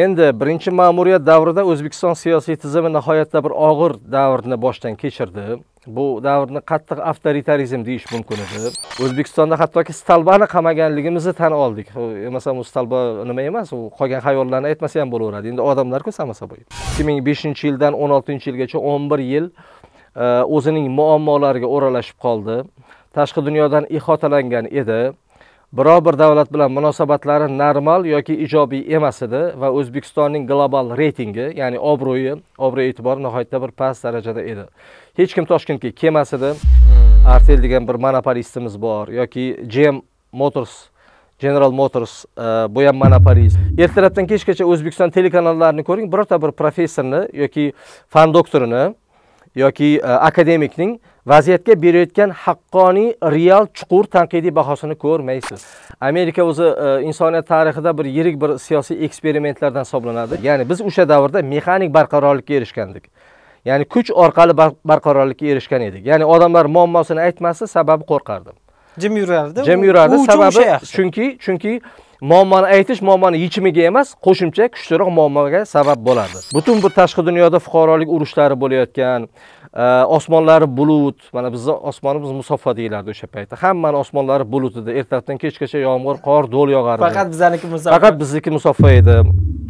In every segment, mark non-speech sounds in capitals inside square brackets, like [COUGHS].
endi birinchi ma'muriyat davrida o'zbekiston siyosiy tizimi nihoyatda bir og'ir davrni boshdan kechirdi bu davrni qattiq avtoritarizm deyish mumkin edi o'zbekistonda hattoki stalbani qamaganligimizni tan oldik e, masalan u stalba nima emas u qolgan hayvonlarni aytmasa ham bo'laveradi endi odamlarku samasa bu ikki ming beshinchi yildan o'n oltinchi yilgacha o'n bir yil e, o'zining muammolariga o'ralashib qoldi tashqi dunyodan ihotalangan edi biror bir davlat bilan munosabatlari normal yoki ijobiy emas edi va o'zbekistonning global reytingi ya'ni obro'yi obro' e'tibori nihoyatda bir past darajada edi hech kim toshkentga kelmas edi hmm. artel degan bir monopolistimiz bor yoki gm motors general motors e, bu ham monopolist ertalabdan kechgacha o'zbekiston telekanallarini ko'ring birorta bir professorni yoki fan doktorini yoki e, akademikning vaziyatga berayotgan haqqoniy real chuqur tanqidiy bahosini ko'rmaysiz amerika o'zi e, insoniyat tarixida bir yirik bir siyosiy eksperimentlardan hisoblanadi ya'ni biz o'sha davrda mexanik barqarorlikka erishgandik ya'ni kuch orqali barqarorlikka erishgan edik ya'ni odamlar muammosini aytmasa sababi qo'rqardi jim yurardi jim yurardi sababi chunki chunki muammoni aytish muammoni yechimiga emas qo'shimcha kuchliroq muammoga sabab bo'ladi butun bir tashqi dunyoda fuqarolik urushlari bo'layotgan osmonlari bulut mana bizni osmonimiz musaffo deyiladi o'sha paytda hammani osmonlari bulut edi ertalabdan kechgacha yomg'ir qor do'l yog'ar edi faqat bizaniki musaffo faqat bizniki musaffo edi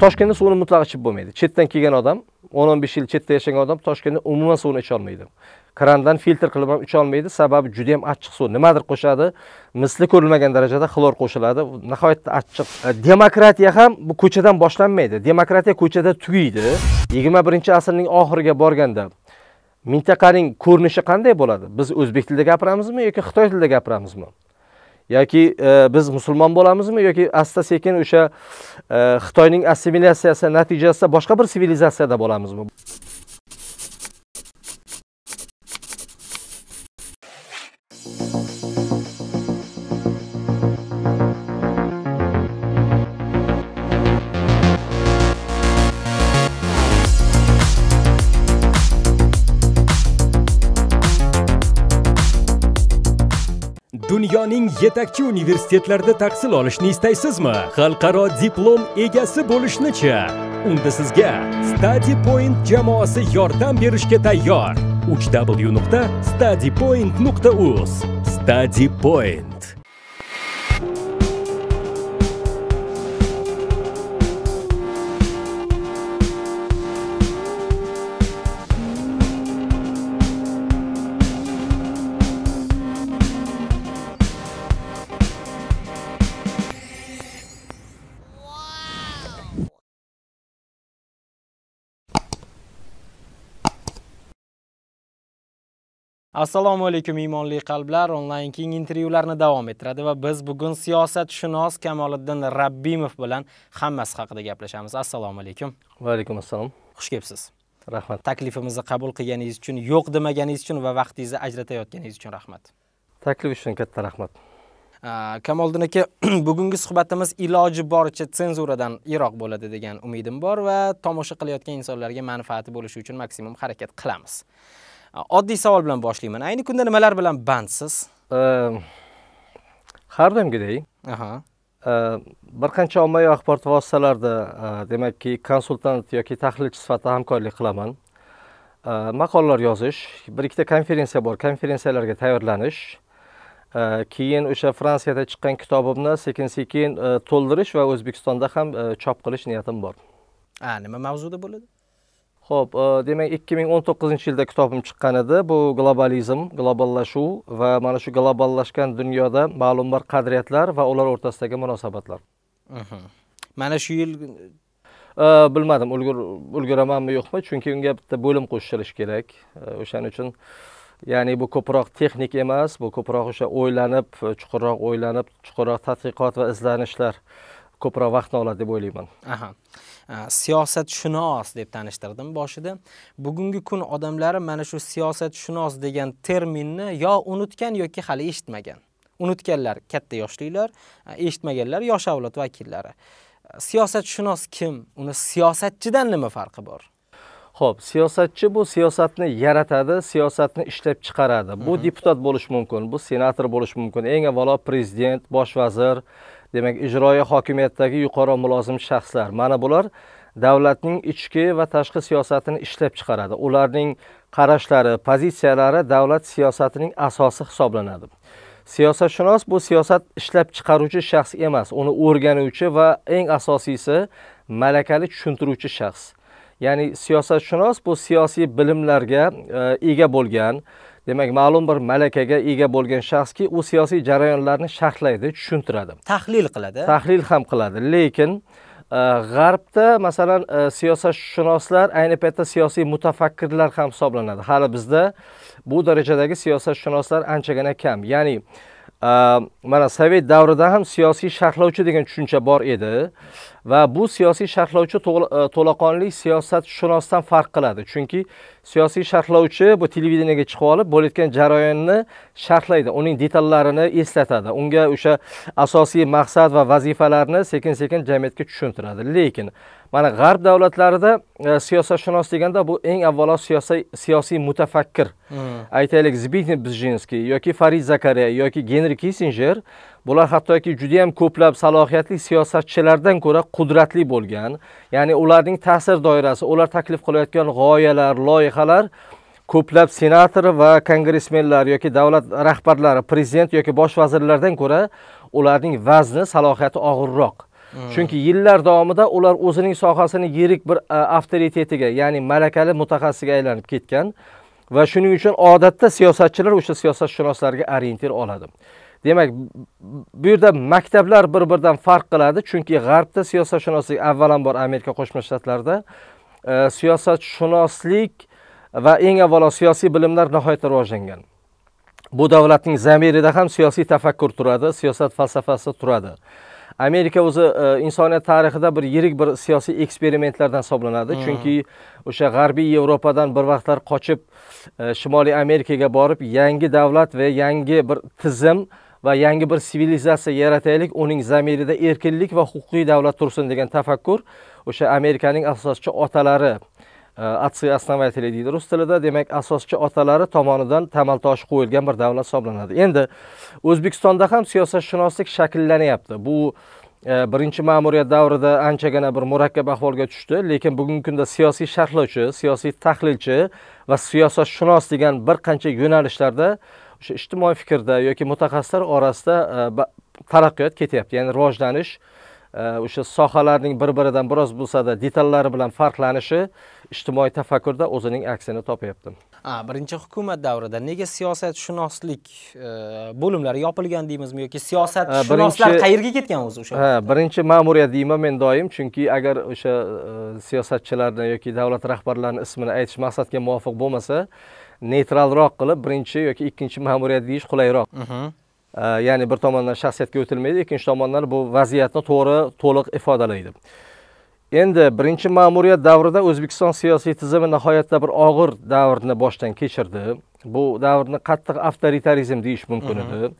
toshkentda suvni mutlaq ichib bo'lmaydi chetdan kelgan odam o'n o'n besh yil chetda yashagan odam toshkentda umuman suvni icholmaydi krandan filtr qilib ham icholmaydi sababi juda yam achchiq suv nimadir qo'shadi misli ko'rilmagan darajada xlor qo'shiladi nihoyatda achchiq demokratiya ham bu ko'chadan boshlanmaydi demokratiya ko'chada tugaydi yigirma birinchi asrning oxiriga borganda mintaqaning ko'rinishi qanday bo'ladi biz o'zbek tilida gapiramizmi yoki xitoy tilida gapiramizmi yoki e, biz musulmon bo'lamizmi yoki asta sekin o'sha e, xitoyning assimilyatsiyasi natijasida boshqa bir sivilizatsiyada bo'lamizmi dunyoning yetakchi universitetlarida tahsil olishni istaysizmi xalqaro diplom egasi bo'lishnichi unda sizga study point jamoasi yordam berishga tayyor uch w nuqta studypoint nuqta uz study point assalomu alaykum iymonli qalblar onlayn keng intervyularni davom ettiradi va biz bugun siyosatshunos kamoliddin rabbimov bilan hammasi haqida gaplashamiz assalomu alaykum va alaykum assalom xush kelibsiz rahmat taklifimizni qabul qilganingiz uchun yo'q demaganingiz uchun va vaqtingizni ajratayotganingiz uchun rahmat taklif uchun katta rahmat kamoliddin aka [CLEARS THROAT] bugungi suhbatimiz iloji boricha senzuradan yiroq bo'ladi degan umidim bor va tomosha qilayotgan insonlarga manfaati bo'lishi uchun maksimum harakat qilamiz Oddiy savol bilan boshlayman. Ayni kunda nimalar bilan bandsiz? Ehm, har doimgidek. Aha. Ehm, bir qancha ommaviy axborot vositalarida e, demakki konsultant yoki tahlilchi sifatida hamkorlik qilaman. E, maqolalar yozish, bir ikkita konferensiya bor, konferensiyalarga tayyorlanish. E, keyin o'sha fransiyada chiqqan kitobimni sekin sekin to'ldirish va o'zbekistonda ham chop qilish niyatim bor a nima mavzuda bo'ladi ho'p e, demak ikki ming o'n to'qqizinchi yilda kitobim chiqqan edi bu globalizm globallashuv va mana shu globallashgan dunyoda ma'lum bir qadriyatlar va ular o'rtasidagi munosabatlar mhmm. mana shu yil e, bilmadim ulgur ulguramanmi yo'qmi chunki unga bitta bo'lim qo'shilishi kerak e, o'shaning uchun ya'ni bu ko'proq texnik emas bu ko'proq o'sha o'ylanib chuqurroq o'ylanib chuqurroq tadqiqot va izlanishlar ko'proq vaqt oladi deb o'ylayman aha siyosatshunos deb tanishtirdim boshida bugungi kun odamlari mana shu siyosatshunos degan terminni yo unutgan yoki hali eshitmagan unutganlar katta yoshliklar eshitmaganlar yosh avlod vakillari siyosatshunos kim uni siyosatchidan nima farqi bor Xo'p, siyosatchi bu siyosatni yaratadi, siyosatni ishlab chiqaradi. Bu mhm. deputat bo'lishi mumkin, bu senator bo'lishi mumkin, eng avvalo prezident, bosh vazir, demak ijroiy hokimiyatdagi yuqori mulozim shaxslar mana bular davlatning ichki va tashqi siyosatini ishlab chiqaradi ularning qarashlari pozitsiyalari davlat siyosatining asosi hisoblanadi siyosatshunos bu siyosat ishlab chiqaruvchi shaxs emas uni o'rganuvchi va eng asosiysi malakali tushuntiruvchi shaxs ya'ni siyosatshunos bu siyosiy bilimlarga e, ega bo'lgan demak ma'lum bir malakaga ega bo'lgan shaxski u siyosiy jarayonlarni sharhlaydi tushuntiradi tahlil qiladi tahlil ham qiladi lekin e, g'arbda masalan e, siyosatshunoslar ayni paytda siyosiy mutafakkirlar ham hisoblanadi hali bizda bu darajadagi siyosatshunoslar anchagina kam ya'ni Э, mana sovet davrida ham siyosiy sharhlovchi degan tushuncha bor edi va bu siyosiy sharhlovchi e, to'laqonli siyosatshunosdan farq qiladi chunki siyosiy sharhlovchi bu televideniyaga chiqib olib bo'layotgan jarayonni sharhlaydi uning detallarini eslatadi unga o'sha asosiy maqsad va vazifalarni sekin sekin jamiyatga tushuntiradi lekin mana g'arb davlatlarida e, siyosatshunos deganda bu eng avvalo siyosiy siyosiy mutafakkir hmm. aytaylik zbitni bizjinskiy yoki farid zakariya yoki genri kissinger bular hattoki judayam ko'plab salohiyatli siyosatchilardan ko'ra qudratli bo'lgan ya'ni ularning ta'sir doirasi ular taklif qilayotgan g'oyalar loyihalar ko'plab senator va kongressmenlar yoki davlat rahbarlari prezident yoki bosh vazirlardan ko'ra ularning vazni salohiyati og'irroq chunki yillar davomida ular o'zining sohasini yirik bir e, avtoritetiga ya'ni malakali mutaxassisga aylanib ketgan va shuning uchun odatda siyosatchilar o'sha siyosatshunoslarga orientir oladi demak bu yerda maktablar bir biridan farq qiladi chunki g'arbda siyosatshunoslik avvalambor amerika qo'shma shtatlarida e, siyosatshunoslik va eng avvalo siyosiy bilimlar nihoyatda rivojlangan bu davlatning zamirida ham siyosiy tafakkur turadi siyosat falsafasi turadi amerika o'zi e, insoniyat tarixida bir yirik bir siyosiy eksperimentlardan hisoblanadi hmm. chunki o'sha g'arbiy yevropadan bir vaqtlar qochib e, shimoliy amerikaga borib yangi davlat va yangi bir tizim va yangi bir sivilizatsiya yarataylik uning zamirida erkinlik va huquqiy davlat tursin degan tafakkur o'sha amerikaning asoschi otalari atsi основатели deydi rus tilida demak asoschi otalari tomonidan tamal toshi qo'yilgan bir davlat hisoblanadi endi o'zbekistonda ham siyosatshunoslik shakllanyapti bu birinchi ma'muriyat davrida anchagina bir murakkab ahvolga tushdi lekin bugungi kunda siyosiy sharhlovchi siyosiy tahlilchi va siyosatshunos degan bir qancha yo'nalishlarda o'sha ijtimoiy fikrda yoki mutaxassislar orasida taraqqiyot ketyapti ya'ni rivojlanish o'sha sohalarning bir biridan biroz bo'lsada detallari bilan farqlanishi ijtimoiy tafakkurda o'zining aksini topyapti birinchi hukumat davrida nega siyosatshunoslik e, bo'limlari yopilgan deymizmi yoki siyosatshunoslar qayerga ketgan o'zi o'sha ha birinchi ma'muriyat deyman men doim chunki agar o'sha e, siyosatchilarni yoki davlat rahbarlarini ismini aytish maqsadga muvofiq bo'lmasa neytralroq qilib birinchi yoki ikkinchi ma'muriyat deyish qulayroq mhm. ya'ni э, bir tomondan shaxsiyatga o'tilmaydi ikkinchi tomondan bu vaziyatni to'g'ri to'liq ifodalaydi endi birinchi ma'muriyat davrida o'zbekiston siyosiy tizimi nihoyatda bir og'ir davrni boshdan kechirdi bu davrni qattiq avtoritarizm deyish mumkin mhm. edi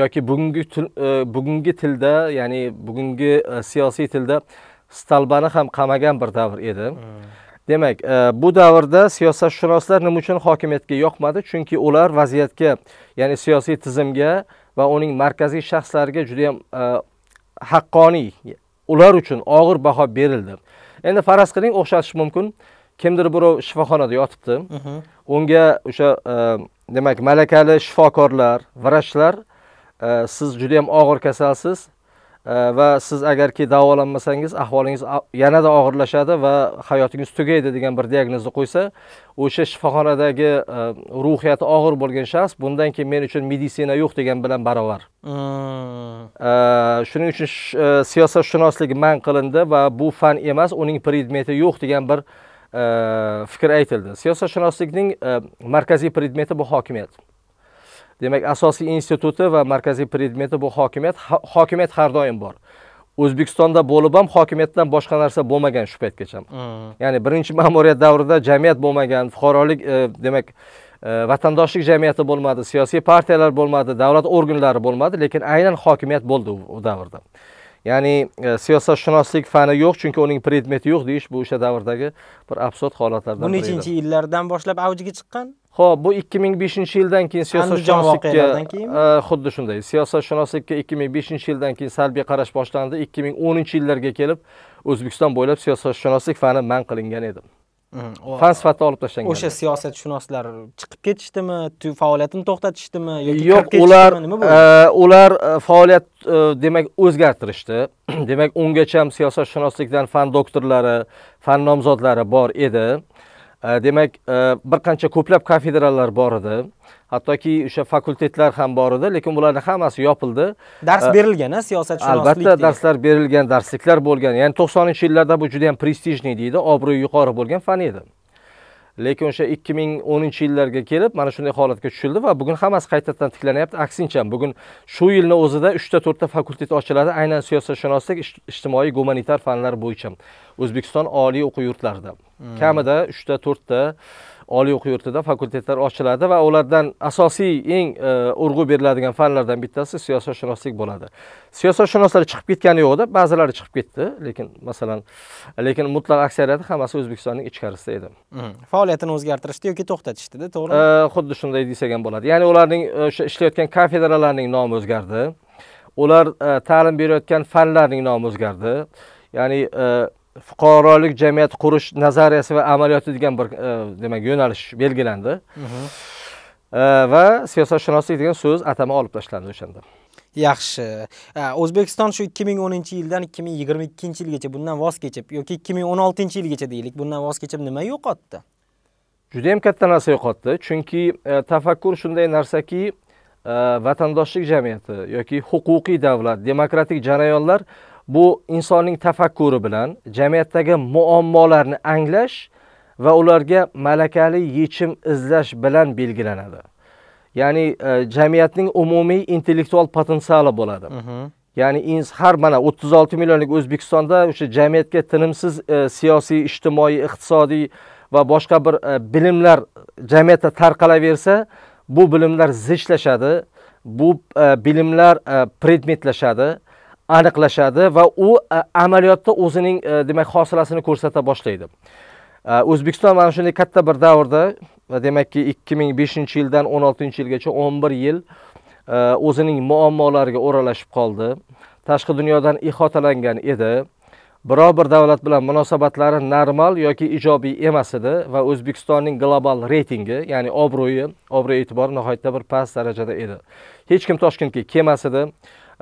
yoki bugungi e, bugungi tilda ya'ni bugungi e, siyosiy tilda stolbani ham qamagan bir davr edi mhm. demak e, bu davrda siyosatshunoslar nima uchun hokimiyatga yoqmadi chunki ular vaziyatga ya'ni siyosiy tizimga va uning markaziy shaxslariga juda ham e, haqqoniy ular uchun og'ir baho berildi endi faraz qiling o'xshatish mumkin kimdir birov shifoxonada yotibdi mhm. unga o'sha e, demak malakali shifokorlar vrachlar e, siz juda yam og'ir kasalsiz va siz agarki davolanmasangiz ahvolingiz yanada og'irlashadi va hayotingiz tugaydi degan bir diagnozni qo'ysa o'sha shifoxonadagi e, ruhiyati og'ir bo'lgan shaxs bundan keyin men uchun meditsina yo'q degan bilan barobar hmm. shuning uchun e, siyosatshunoslik man qilindi va bu fan emas uning predmeti yo'q degan bir e, fikr aytildi siyosatshunoslikning markaziy predmeti bu hokimiyat demak asosiy instituti va markaziy predmeti bu hokimiyat hokimiyat har doim bor o'zbekistonda bo'lib ham hokimiyatdan boshqa narsa bo'lmagan shu paytgacha mm. ya'ni birinchi ma'muriyat davrida jamiyat bo'lmagan fuqarolik e, demak e, vatandoshlik jamiyati bo'lmadi siyosiy partiyalar bo'lmadi davlat organlari bo'lmadi lekin aynan hokimiyat bo'ldi u davrda ya'ni e, siyosatshunoslik fani yo'q chunki uning predmeti yo'q deyish bu o'sha davrdagi bir absurd holatlardan bu nechinchi yillardan boshlab avjiga chiqqan Xo'p, bu 2005-yildan keyin siyosatshunoslikka xuddi shunday. Siyosatshunoslikka 2005-yildan keyin salbiy qarash boshlandi. 2010-yillarga kelib O'zbekiston bo'ylab siyosatshunoslik fani man qilingan edi. Fan sifatida olib tashlangan. O'sha siyosatshunoslar chiqib ketishdimi, faoliyatini to'xtatishdimi yoki Yo'q, ular ular e, faoliyat e, demak o'zgartirishdi. [CLEARS THROAT] Demak, ungacha ham siyosatshunoslikdan fan doktorlari, fan nomzodlari bor edi. Э, demak э, bir qancha ko'plab kafedralar bor edi hattoki o'sha fakultetlar ham bor edi lekin bularni hammasi yopildi dars berilgan siyosatshunoslik albatta darslar berilgan darsliklar bo'lgan ya'ni to'qsoninchi yillarda bu juda yam prestijniy deydi obro'yi yuqori bo'lgan fan edi lekin o'sha ikki ming o'ninchi yillarga kelib mana shunday holatga tushildi va bugun hammasi qaytadan tiklanyapti aksincha bugun shu yilni o'zida uchta to'rtta fakultet ochiladi aynan siyosatshunoslik ijtimoiy gumanitar fanlar bo'yicha o'zbekiston oliy o'quv yurtlarida hmm. kamida uchta to'rtta oliy o'quv yurtida fakultetlar ochiladi va ulardan asosiy eng e, urg'u beriladigan fanlardan bittasi siyosatshunoslik bo'ladi siyosatshunoslar chiqib ketgani yo'qda ba'zilari chiqib ketdi lekin masalan lekin mutlaq aksariyati hammasi o'zbekistonning ichkarisida edi faoliyatini o'zgartirishdi yoki to'xtatishdida to'g'rimi e, xuddi shunday desak ham bo'ladi ya'ni ularning e, o'sha ishlayotgan kafedralarning nomi o'zgardi ular ta'lim berayotgan fanlarning nomi o'zgardi ya'ni fuqarolik jamiyati qurish nazariyasi va amaliyoti degan bir e, demak yo'nalish belgilandi mhm. e, va siyosatshunoslik degan so'z atama olib tashlandi o'shanda yaxshi e, o'zbekiston shu 2010 yildan 2022 yilgacha bundan voz kechib yoki 2016 yilgacha deylik bundan voz kechib nima yo'qotdi juda ham katta narsa yo'qotdi chunki tafakkur shunday narsaki vatandoshlik jamiyati yoki huquqiy davlat demokratik jarayonlar bu insonning tafakkuri bilan jamiyatdagi muammolarni anglash va ularga malakali yechim izlash bilan belgilanadi ya'ni e, jamiyatning umumiy intellektual potensiali bo'ladi uh -huh. ya'ni har mana 36 millionlik o'zbekistonda o'sha jamiyatga tinimsiz e, siyosiy ijtimoiy iqtisodiy va boshqa bir e, bilimlar jamiyatda tarqalaversa bu bilimlar zichlashadi bu e, bilimlar e, predmetlashadi aniqlashadi va u amaliyotda o'zining e, demak hosilasini ko'rsata boshlaydi o'zbekiston mana shunday katta bir davrda demakki ikki ming beshinchi yildan o'n oltinchi yilgacha o'n bir yil e, o'zining muammolariga o'ralashib qoldi tashqi dunyodan ihotalangan edi biror bir davlat bilan munosabatlari normal yoki ijobiy emas edi va o'zbekistonning global reytingi ya'ni obro'yi obro' e'tibori nihoyatda bir past darajada edi hech kim toshkentga kelmas edi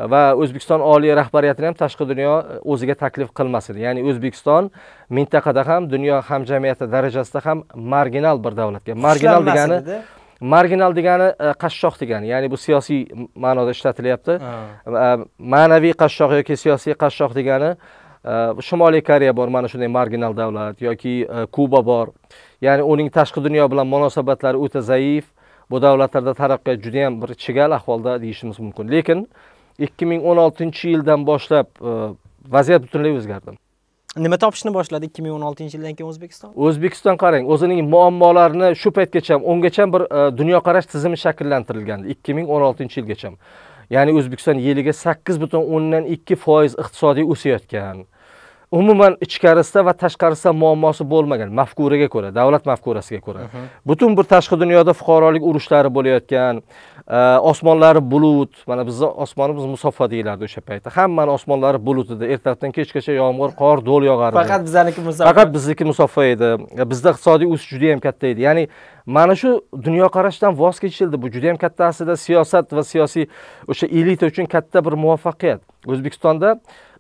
va o'zbekiston oliy rahbariyatini ham tashqi dunyo o'ziga taklif qilmasin ya'ni o'zbekiston mintaqada ham dunyo hamjamiyati darajasida ham marginal bir davlatga marginal degani marginal degani e, qashshoq degani ya'ni bu siyosiy ma'noda ishlatilyapti e, ma'naviy qashshoq yoki siyosiy qashshoq degani e, shimoliy koreya bor mana shunday marginal davlat yoki kuba bor ya'ni uning tashqi dunyo bilan munosabatlari o'ta zaif bu davlatlarda taraqqiyot judayam bir chigal ahvolda deyishimiz mumkin lekin 2016 yildan boshlab e, vaziyat butunlay o'zgardi nima topishni boshladi 2016 yildan keyin o'zbekiston o'zbekiston qarang o'zining muammolarini shu paytgacha ham ungacha bir e, dunyoqarash tizimi shakllantirilgandi 2016 yilgacha ya'ni o'zbekiston yiliga sakkiz butun o'ndan ikki foiz iqtisodiy o'sayotgan umuman ichkarisida va tashqarisida muammosi bo'lmagan mafkuraga ko'ra davlat mafkurasiga ko'ra butun bir tashqi dunyoda fuqarolik urushlari bo'layotgan e, osmonlari bulut mana bizni osmonimiz musaffo deyilardi o'sha paytda hammani osmonlari bulut edi ertalabdan kechgacha yomg'ir qor do'l yog'ardi faqat bizaniki musaffo faqat bizniki musaffo edi e, bizda iqtisodiy o'sish juda yam katta edi ya'ni mana shu dunyoqarashdan voz kechildi bu juda yam katta aslida siyosat va siyosiy o'sha elita uchun katta bir muvaffaqiyat o'zbekistonda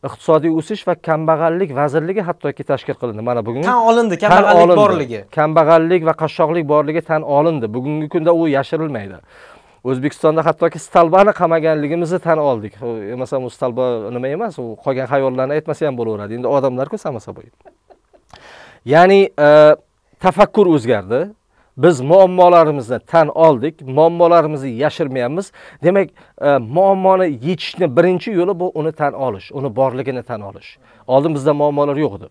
iqtisodiy o'sish va kambag'allik vazirligi hattoki tashkil qilindi mana bugun tan olindi kambag'allik borligi kambag'allik va qashshoqlik borligi tan olindi bugungi kunda u yashirilmaydi o'zbekistonda hattoki stalbani qamaganligimizni tan oldik masalan u e, stalba nima emas u qolgan hayvonlarni aytmasa ham bo'laveradi endi odamlarku samasa bo'yi ya'ni e, tafakkur o'zgardi biz muammolarimizni tan oldik muammolarimizni yashirmayapmiz demak e, muammoni yechishni birinchi yo'li bu uni tan olish uni borligini tan olish oldin bizda muammolar yo'q edi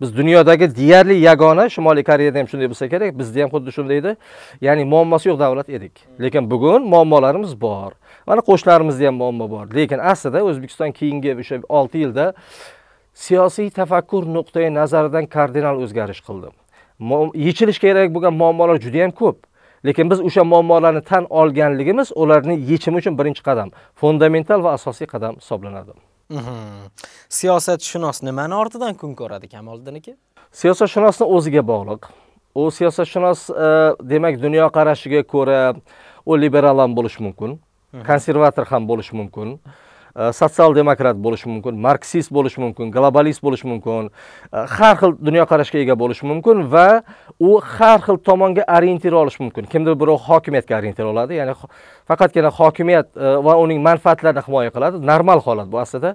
biz dunyodagi deyarli yagona shimoliy koreyada ham shunday bo'lsa kerak bizda ham xuddi shunday edi ya'ni muammosi yo'q davlat edik lekin bugun muammolarimiz bor mana qo'shnilarimizda ham muammo bor lekin aslida o'zbekiston keyingi o'sha olti yilda siyosiy tafakkur nuqtai nazaridan kardinal o'zgarish qildi yechilish kerak bo'lgan muammolar juda ham ko'p lekin biz o'sha muammolarni tan olganligimiz ularni yechimi uchun birinchi qadam fundamental va asosiy qadam hisoblanadi mhm. siyosatshunos nimani ortidan kun ko'radi kamoliddin aka siyosatshunosni o'ziga bog'liq u siyosatshunos e, demak dunyoqarashiga ko'ra u liberal ham bo'lishi mumkin mhm. konservator ham bo'lishi mumkin sotsial demokrat bo'lishi mumkin marksist bo'lishi mumkin globalist bo'lishi mumkin har xil dunyoqarashga ega bo'lishi mumkin va u har xil tomonga orientir olishi mumkin kimdir birov hokimiyatga orientir oladi ya'ni faqatgina hokimiyat va uning manfaatlarini himoya qiladi normal holat bu aslida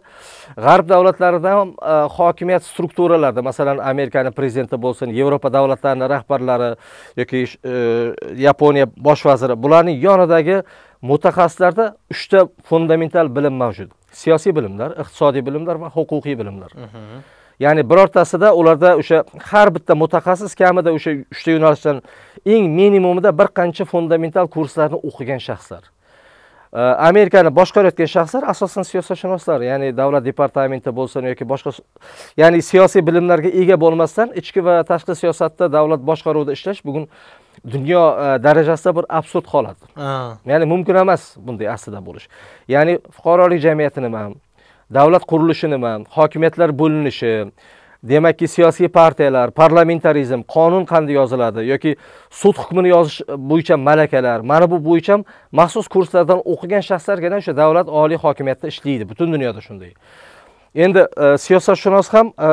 g'arb davlatlarida ham hokimiyat strukturalarida masalan amerikani prezidenti bo'lsin yevropa davlatlarini rahbarlari yoki yaponiya bosh vaziri bularning yonidagi mutaxassislarda uchta fundamental bilim mavjud siyosiy bilimlar iqtisodiy bilimlar va huquqiy bilimlar ya'ni birortasida ularda o'sha har bitta mutaxassis kamida o'sha uchta yo'nalishdan eng minimumida bir qancha fundamental kurslarni o'qigan shaxslar amerikani boshqarayotgan shaxslar asosan siyosatshunoslar ya'ni davlat departamenti bo'lsin yoki boshqa ya'ni siyosiy bilimlarga ega bo'lmasdan ichki va tashqi siyosatda davlat boshqaruvida ishlash bugun dunyo e, darajasida bir absurd holat ya'ni mumkin emas bunday aslida bo'lish ya'ni fuqarolik jamiyati nima davlat qurilishi nima hokimiyatlar bo'linishi demakki siyosiy partiyalar parlamentarizm qonun qanday yoziladi yoki sud hukmini yozish bo'yicha malakalar mana bu bo'yicha maxsus kurslardan o'qigan shaxslargina o'sha davlat oliy hokimiyatida ishlaydi butun dunyoda shunday endi e, siyosatshunos ham e,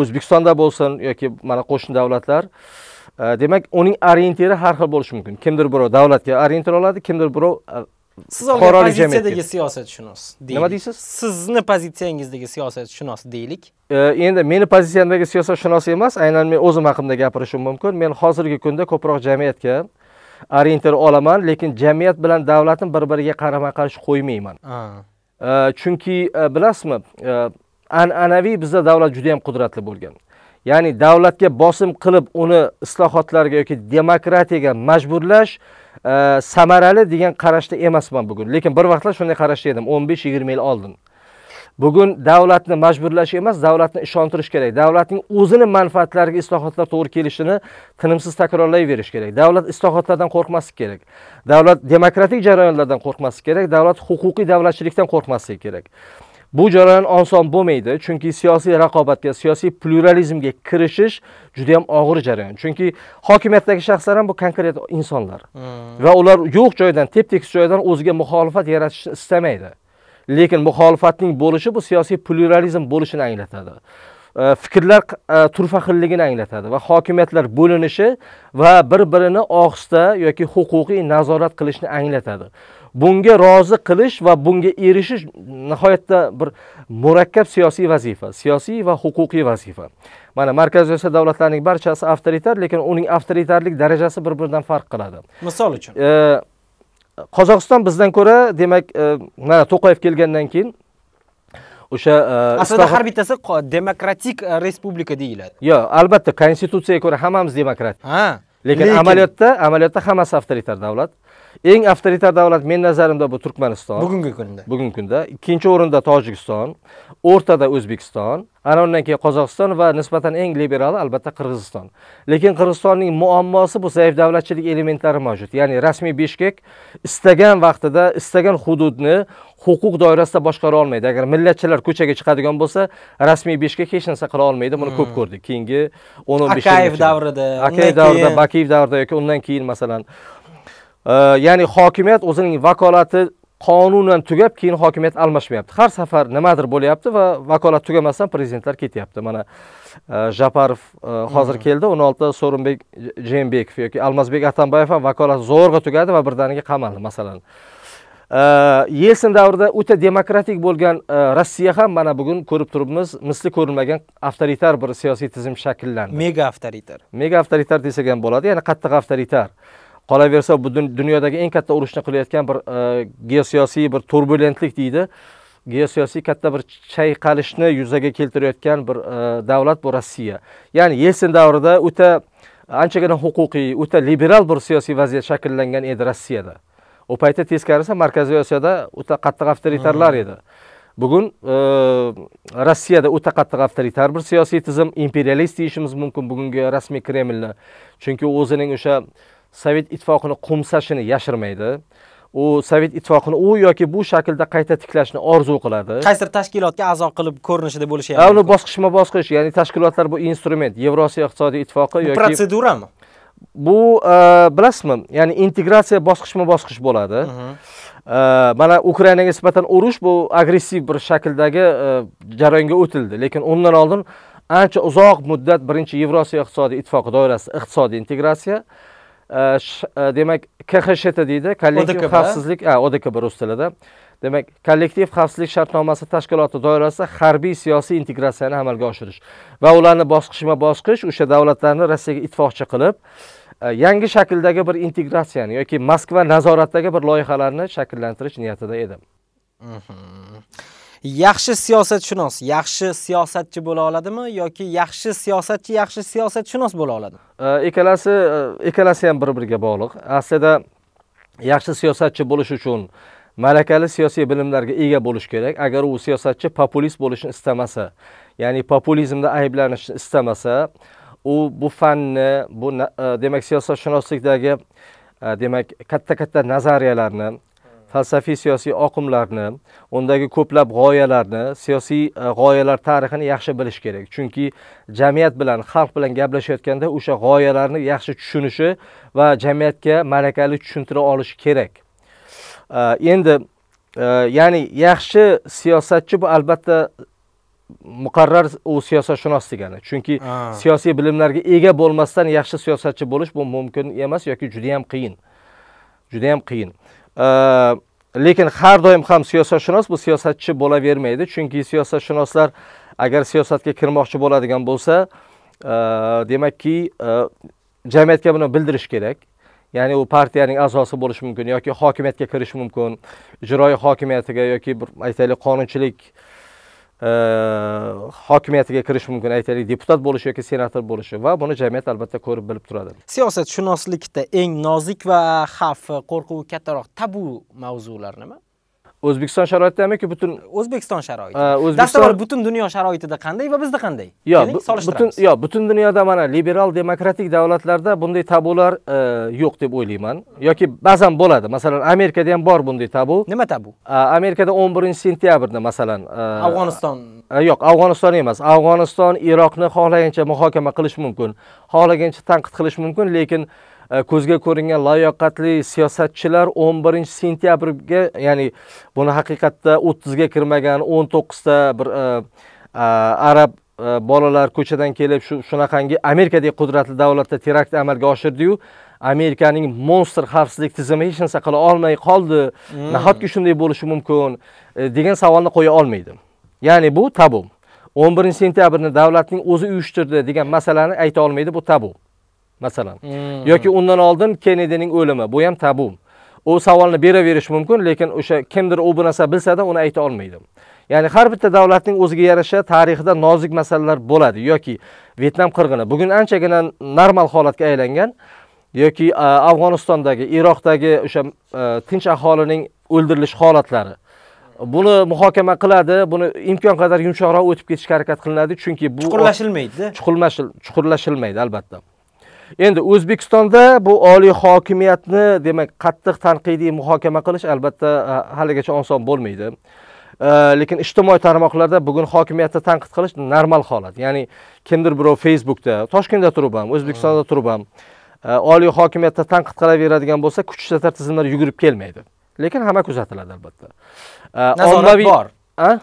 o'zbekistonda bo'lsin yoki mana qo'shni davlatlar Э, demak uning orientiri har xil bo'lishi mumkin kimdir birov davlatga orientir oladi kimdir birov e, siz olgan pozitsiyadagi siyosatshunos nima deysiz sizni pozitsiyangizdagi siyosatshunos deylik e, endi meni pozitsiyamdagi siyosatshunos emas aynan men o'zim haqimda gapirishim mumkin men hozirgi kunda ko'proq jamiyatga orientir olaman lekin jamiyat bilan davlatni bir biriga qarama qarshi qo'ymayman e, chunki bilasizmi an'anaviy bizda davlat juda yam qudratli bo'lgan ya'ni davlatga bosim qilib uni islohotlarga yoki demokratiyaga majburlash e, samarali degan qarashda emasman bugun lekin bir vaqtlar shunday qarashda edim o'n besh yigirma yil oldin bugun davlatni majburlash emas davlatni ishontirish kerak davlatning o'zini manfaatlariga islohotlar to'g'ri kelishini tinimsiz takrorlayverish kerak davlat islohotlardan qo'rqmaslik kerak davlat demokratik jarayonlardan qo'rqmaslik kerak davlat huquqiy davlatchilikdan qo'rqmasligi kerak bu jarayon oson bo'lmaydi chunki siyosiy raqobatga siyosiy pluralizmga kirishish juda yam og'ir jarayon chunki hokimiyatdagi shaxslar ham bu konkret insonlar hmm. va ular yo'q joydan tep tekis joydan o'ziga muxolifat yaratishni istamaydi lekin muxolifatning bo'lishi bu siyosiy pluralizm bo'lishini anglatadi fikrlar e, turfa xilligini anglatadi va hokimiyatlar bo'linishi va bir birini ohista yoki huquqiy nazorat qilishni anglatadi bunga rozi qilish va bunga erishish nihoyatda bir murakkab siyosiy vazifa siyosiy va huquqiy vazifa mana markaziy osiyo davlatlarining barchasi avtoritar lekin uning avtoritarlik darajasi bir biridan farq qiladi misol uchun e, qozog'iston bizdan ko'ra demak e, mana to'qayev kelgandan keyin o'sha e, aslida har bittasi demokratik respublika deyiladi yo'q albatta konstitutsiyaga ko'ra hammamiz demokrat ha lekin amaliyotda amaliyotda hammasi avtoritar davlat eng avtoritar davlat meni nazarimda bu turkmaniston bugungi kunda bugungi kunda ikkinchi o'rinda tojikiston o'rtada o'zbekiston ana undan keyin qozog'iston va nisbatan eng liberal albatta qirg'iziston lekin qirg'izistonning muammosi bu zaif davlatchilik elementlari mavjud ya'ni rasmiy bishkek istagan vaqtida istagan hududni huquq doirasida boshqara olmaydi agar millatchilar ko'chaga chiqadigan bo'lsa rasmiy bishkek hech narsa qila olmaydi buni ko'p hmm. ko'rdik keyingi o'n o'n besh akayev davrida akayev davrida bakiyev davrida yoki undan keyin masalan ya'ni hokimiyat o'zining vakolati qonunan tugab keyin hokimiyat almashmayapti har safar nimadir bo'lyapti va vakolat tugamasdan prezidentlar ketyapti mana e, japarov e, hozir hmm. keldi o'n oltida so'rinbek jeenbekov yoki almazbek atambayev ham vakolati zo'rg'a tugadi va birdaniga qamaldi masalan e, yelsin davrida o'ta demokratik bo'lgan rossiya ham mana bugun ko'rib turibmiz misli ko'rilmagan avtoritar bir siyosiy tizim shakllandi mega avtoritar mega avtoritar desak ham bo'ladi ya'ni qattiq avtoritar qolaversa bu dunyodagi eng katta urushni qilayotgan bir e, geosiyosiy bir turbulentlik deydi geosiyosiy katta bir chayqalishni yuzaga keltirayotgan bir e, davlat bu rossiya ya'ni yelsin davrida o'ta anchagina huquqiy o'ta liberal bir siyosiy vaziyat shakllangan edi rossiyada u paytda teskarisi markaziy osiyoda o'ta qattiq avtoritarlar hmm. edi bugun e, rossiyada o'ta qattiq avtoritar bir siyosiy tizim imperialist deyishimiz mumkin bugungi rasmiy kremlni chunki o'zining o'sha sovet ittifoqini qo'msashini yashirmaydi u sovet ittifoqini u yoki bu shaklda qayta tiklashni orzu qiladi qaysidir tashkilotga a'zo qilib ko'rinishida bo'lishi ham uni bosqichma bosqich ya'ni tashkilotlar bu instrument yevrosiyo iqtisodiy ittifoqi yoki protsedurami bu e, bilasizmi ya'ni integratsiya bosqichma bosqich bo'ladi e, mana ukrainaga nisbatan urush bu agressiv bir shakldagi e, jarayonga o'tildi lekin undan oldin ancha uzoq muddat birinchi yevrosiyo iqtisodiy ittifoqi doirasida iqtisodiy integratsiya demak kxsht deydi kollektiv xavfsizlik odkb rus tilida demak kollektiv xavfsizlik shartnomasi tashkiloti doirasida harbiy siyosiy integratsiyani amalga oshirish va ularni bosqichma bosqich o'sha davlatlarni rossiyaga ittifoqchi qilib э, yangi shakldagi bir integratsiyani yoki moskva nazoratidagi bir loyihalarni shakllantirish niyatida edi yaxshi siyosatshunos yaxshi siyosatchi bo'la oladimi yoki yaxshi siyosatchi yaxshi siyosatshunos bo'la oladimi ikkalasi e, ikkalasi ham bir biriga bog'liq aslida yaxshi siyosatchi bo'lish uchun malakali siyosiy bilimlarga ega bo'lish kerak agar u siyosatchi populist bo'lishni istamasa ya'ni populizmda ayblanishni istamasa u bu fanni bu e, demak siyosatshunoslikdagi e, demak katta katta nazariyalarni falsafiy siyosiy oqimlarni undagi ko'plab g'oyalarni siyosiy e, g'oyalar tarixini yaxshi bilish kerak chunki jamiyat bilan xalq bilan gaplashayotganda o'sha g'oyalarni yaxshi tushunishi va jamiyatga malakali tushuntira olishi kerak e, endi e, ya'ni yaxshi siyosatchi bu albatta muqarrar u siyosatshunos degani chunki siyosiy bilimlarga ega bo'lmasdan yaxshi siyosatchi bo'lish bu mumkin emas yoki juda qiyin juda yam qiyin lekin har doim ham siyosatshunos bu siyosatchi bo'lavermaydi chunki siyosatshunoslar agar siyosatga kirmoqchi bo'ladigan bo'lsa e, demakki e, jamiyatga buni bildirish kerak ya'ni u partiyaning a'zosi bo'lishi mumkin yoki hokimiyatga kirishi mumkin ijroiy hokimiyatiga yoki bir aytaylik qonunchilik hokimiyatiga kirish mumkin aytaylik deputat bo'lishi yoki senator bo'lishi va buni jamiyat albatta ko'rib bilib turadi siyosatshunoslikda eng nozik va xavf qo'rquvi kattaroq tabu mavzular nima o'zbekiston sharoitidamiku butun o'zbekiston sharoiti o'zbekiston dastavval butun dunyo sharoitida qanday va bizda qanday yo'q butun yo'q butun dunyoda mana liberal demokratik davlatlarda bunday tabular e, yo'q deb o'ylayman yoki ba'zan bo'ladi masalan amerikada ham bor bunday tabu nima tabu amerikada o'n birinchi sentyabrda masalan e, afg'oniston e, yo'q afg'oniston emas afg'oniston iroqni xohlagancha muhokama qilish mumkin xohlagancha tanqid qilish mumkin lekin ko'zga ko'ringan layoqatli siyosatchilar 11 sentyabrga ya'ni buni haqiqatda 30 ga kirmagan 19 ta bir e, e, arab e, bolalar ko'chadan kelib shu shunaqangi amerikadek qudratli davlatda terakt amalga oshirdi-yu amerikaning monster xavfsizlik tizimi hech narsa qila olmay qoldi mm. nahotki shunday bo'lishi mumkin degan savolni qo'ya olmaydi ya'ni bu tabu 11 sentyabrni davlatning o'zi uyushtirdi degan masalani ayta olmaydi bu tabu masalan hmm. yoki undan oldin kennedining o'limi bu ham tabu u savolni beraverish mumkin lekin o'sha kimdir u bu narsa bilsada uni ayta olmaydi ya'ni har bitta davlatning o'ziga yarasha tarixida nozik masalalar bo'ladi yoki vyetnam qirg'ini bugun anchagina normal holatga aylangan yoki afg'onistondagi iroqdagi o'sha tinch aholining o'ldirilish holatlari buni muhokama qiladi buni imkon qadar yumshoqroq o'tib ketishga harakat qilinadi chunki bu chuqurlashilmaydi chuqurlashilmaydi albatta Endi O'zbekistonda bu oliy hokimiyatni demak qattiq tanqidiy muhokama qilish albatta e, haligacha oson bo'lmaydi. E, lekin ijtimoiy tarmoqlarda bugun hokimiyatni tanqid qilish normal holat. Ya'ni kimdir birov Facebookda, Toshkentda turib ham, O'zbekistonda hmm. turib ham e, oliy hokimiyatni tanqid qilaveradigan bo'lsa, kuch ishlatar tizimlar yugurib kelmaydi. Lekin hamma kuzatiladi albatta. Ommaviy bor.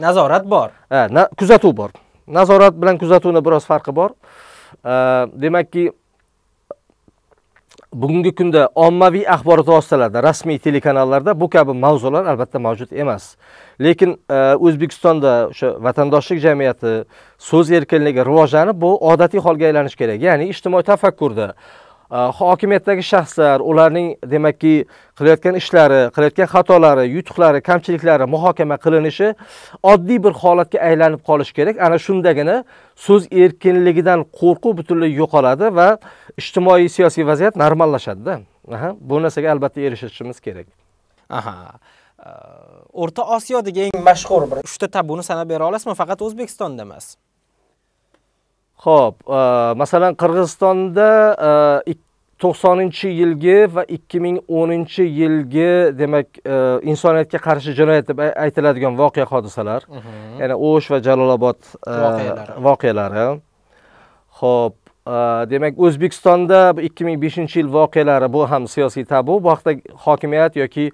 Nazorat bor. kuzatuv bor. Nazorat bilan kuzatuvni biroz farqi bor. Demakki, bugungi kunda ommaviy axborot vositalarida rasmiy telekanallarda bu kabi mavzular albatta mavjud emas lekin e, o'zbekistonda o'sha vatandoshlik jamiyati so'z erkinligi rivojlanib bu odatiy holga aylanishi kerak ya'ni ijtimoiy tafakkurda Э, hokimiyatdagi shaxslar ularning demakki qilayotgan ishlari qilayotgan xatolari yutuqlari kamchiliklari muhokama qilinishi oddiy bir holatga aylanib qolishi kerak ana shundagina so'z erkinligidan qo'rquv butunlay yo'qoladi va ijtimoiy siyosiy vaziyat normallashadida aha bu narsaga albatta erishishimiz kerak aha o'rta osiyodagi eng mashhur bir uchta tabuni sanab bera olasizmi faqat o'zbekistonda emas Xo'p, e, masalan Qirg'izistonda 90-yilgi e, va 2010-yilgi demak e, insoniyatga qarshi jinoyat deb aytiladigan voqea hodisalar, mhmm. ya'ni O'sh va Jalolobod voqealari. Xo'p, demak o'zbekistonda 2005 yil voqealari bu ham siyosiy tabu bu haqida hokimiyat yoki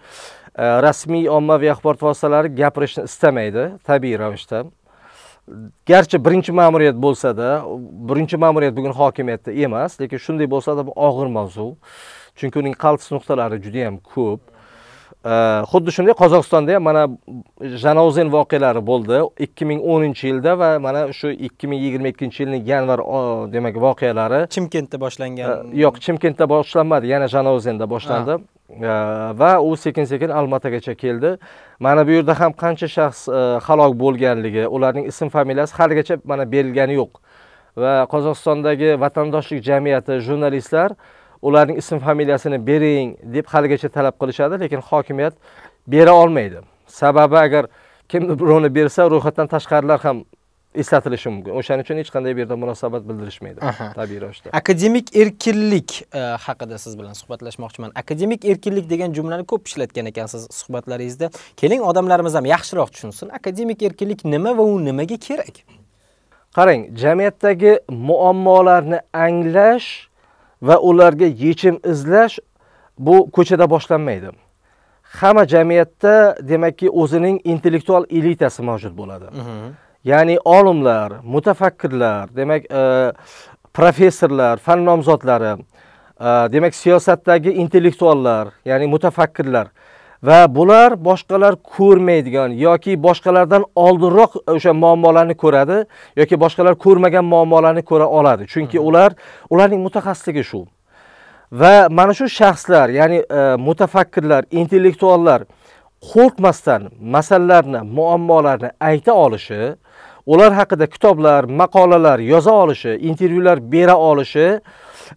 rasmiy ommaviy axborot vositalari gapirishni istamaydi tabiiy ravishda garchi birinchi ma'muriyat bo'lsada birinchi ma'muriyat bugun hokimiyatda emas lekin shunday bo'lsada bu og'ir mavzu chunki uning qaltis nuqtalari juda yam ko'p xuddi shunday qozog'istonda ham mana janozen voqealari bo'ldi 2010 yilda va mana shu 2022 yilning yanvar demak voqealari chimkentda boshlangan yo'q chimkentda boshlanmadi yana janozenda boshlandi va u sekin sekin almatagacha keldi mana bu yerda ham qancha shaxs e, halok bo'lganligi ularning ism familiyasi haligacha mana berilgani yo'q va qozog'istondagi vatandoshlik jamiyati jurnalistlar ularning ism familiyasini bering deb haligacha talab qilishadi lekin hokimiyat bera olmaydi sababi agar kimdir birovni bersa ro'yxatdan tashqarilar ham eslatilishi mumkin o'shaning uchun hech qanday bu yerda munosabat bildirishmaydi tabiiy ravishda akademik erkinlik e, haqida siz bilan suhbatlashmoqchiman akademik erkinlik degan jumlani ko'p ishlatgan ekansiz suhbatlaringizda keling odamlarimiz ham yaxshiroq tushunsin akademik erkinlik nima va u nimaga kerak qarang jamiyatdagi muammolarni anglash va ularga yechim izlash bu ko'chada boshlanmaydi hamma jamiyatda demakki o'zining intellektual elitasi mavjud bo'ladi mhm. ya'ni olimlar mutafakkirlar demak e, professorlar fan nomzodlari e, demak siyosatdagi intellektuallar ya'ni mutafakkirlar va bular boshqalar ko'rmaydigan yoki boshqalardan oldinroq o'sha muammolarni ko'radi yoki boshqalar ko'rmagan muammolarni ko'ra oladi chunki ular ularning mutaxassisligi shu va mana shu shaxslar ya'ni e, mutafakkirlar intellektuallar qo'rqmasdan masalalarni muammolarni ayta olishi ular haqida kitoblar maqolalar yoza olishi intervyular bera olishi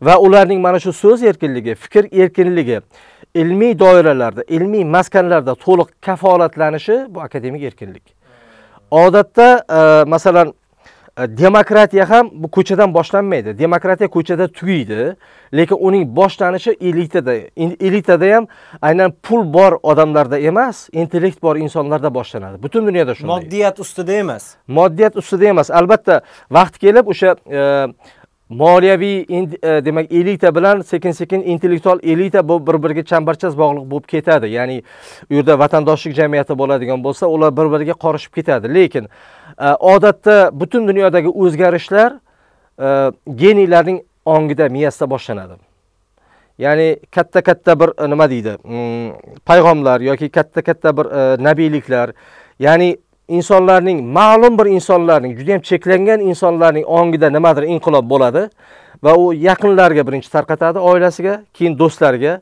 va ularning mana shu so'z erkinligi fikr erkinligi ilmiy doiralarda ilmiy maskanlarda to'liq kafolatlanishi bu akademik erkinlik odatda e, masalan e, demokratiya ham bu ko'chadan boshlanmaydi demokratiya ko'chada tugaydi lekin uning boshlanishi elitada elitada ham aynan pul bor odamlarda emas intellekt bor insonlarda boshlanadi butun dunyoda shunday moddiyat ustida emas moddiyat ustida emas albatta vaqti kelib o'sha e, moliyaviy e, demak elita bilan sekin sekin intellektual elita bu bir biriga chambarchas bog'liq bo'lib ketadi ya'ni u yerda vatandoshlik jamiyati bo'ladigan bo'lsa ular bir biriga qorishib ketadi lekin e, odatda butun dunyodagi o'zgarishlar e, geniylarning ongida miyasida boshlanadi ya'ni katta katta bir nima deydi mm, payg'omlar yoki katta katta bir nabiyliklar ya'ni insonlarning ma'lum bir insonlarning juda cheklangan insonlarning ongida nimadir inqilob bo'ladi va u yaqinlariga birinchi tarqatadi oilasiga keyin do'stlariga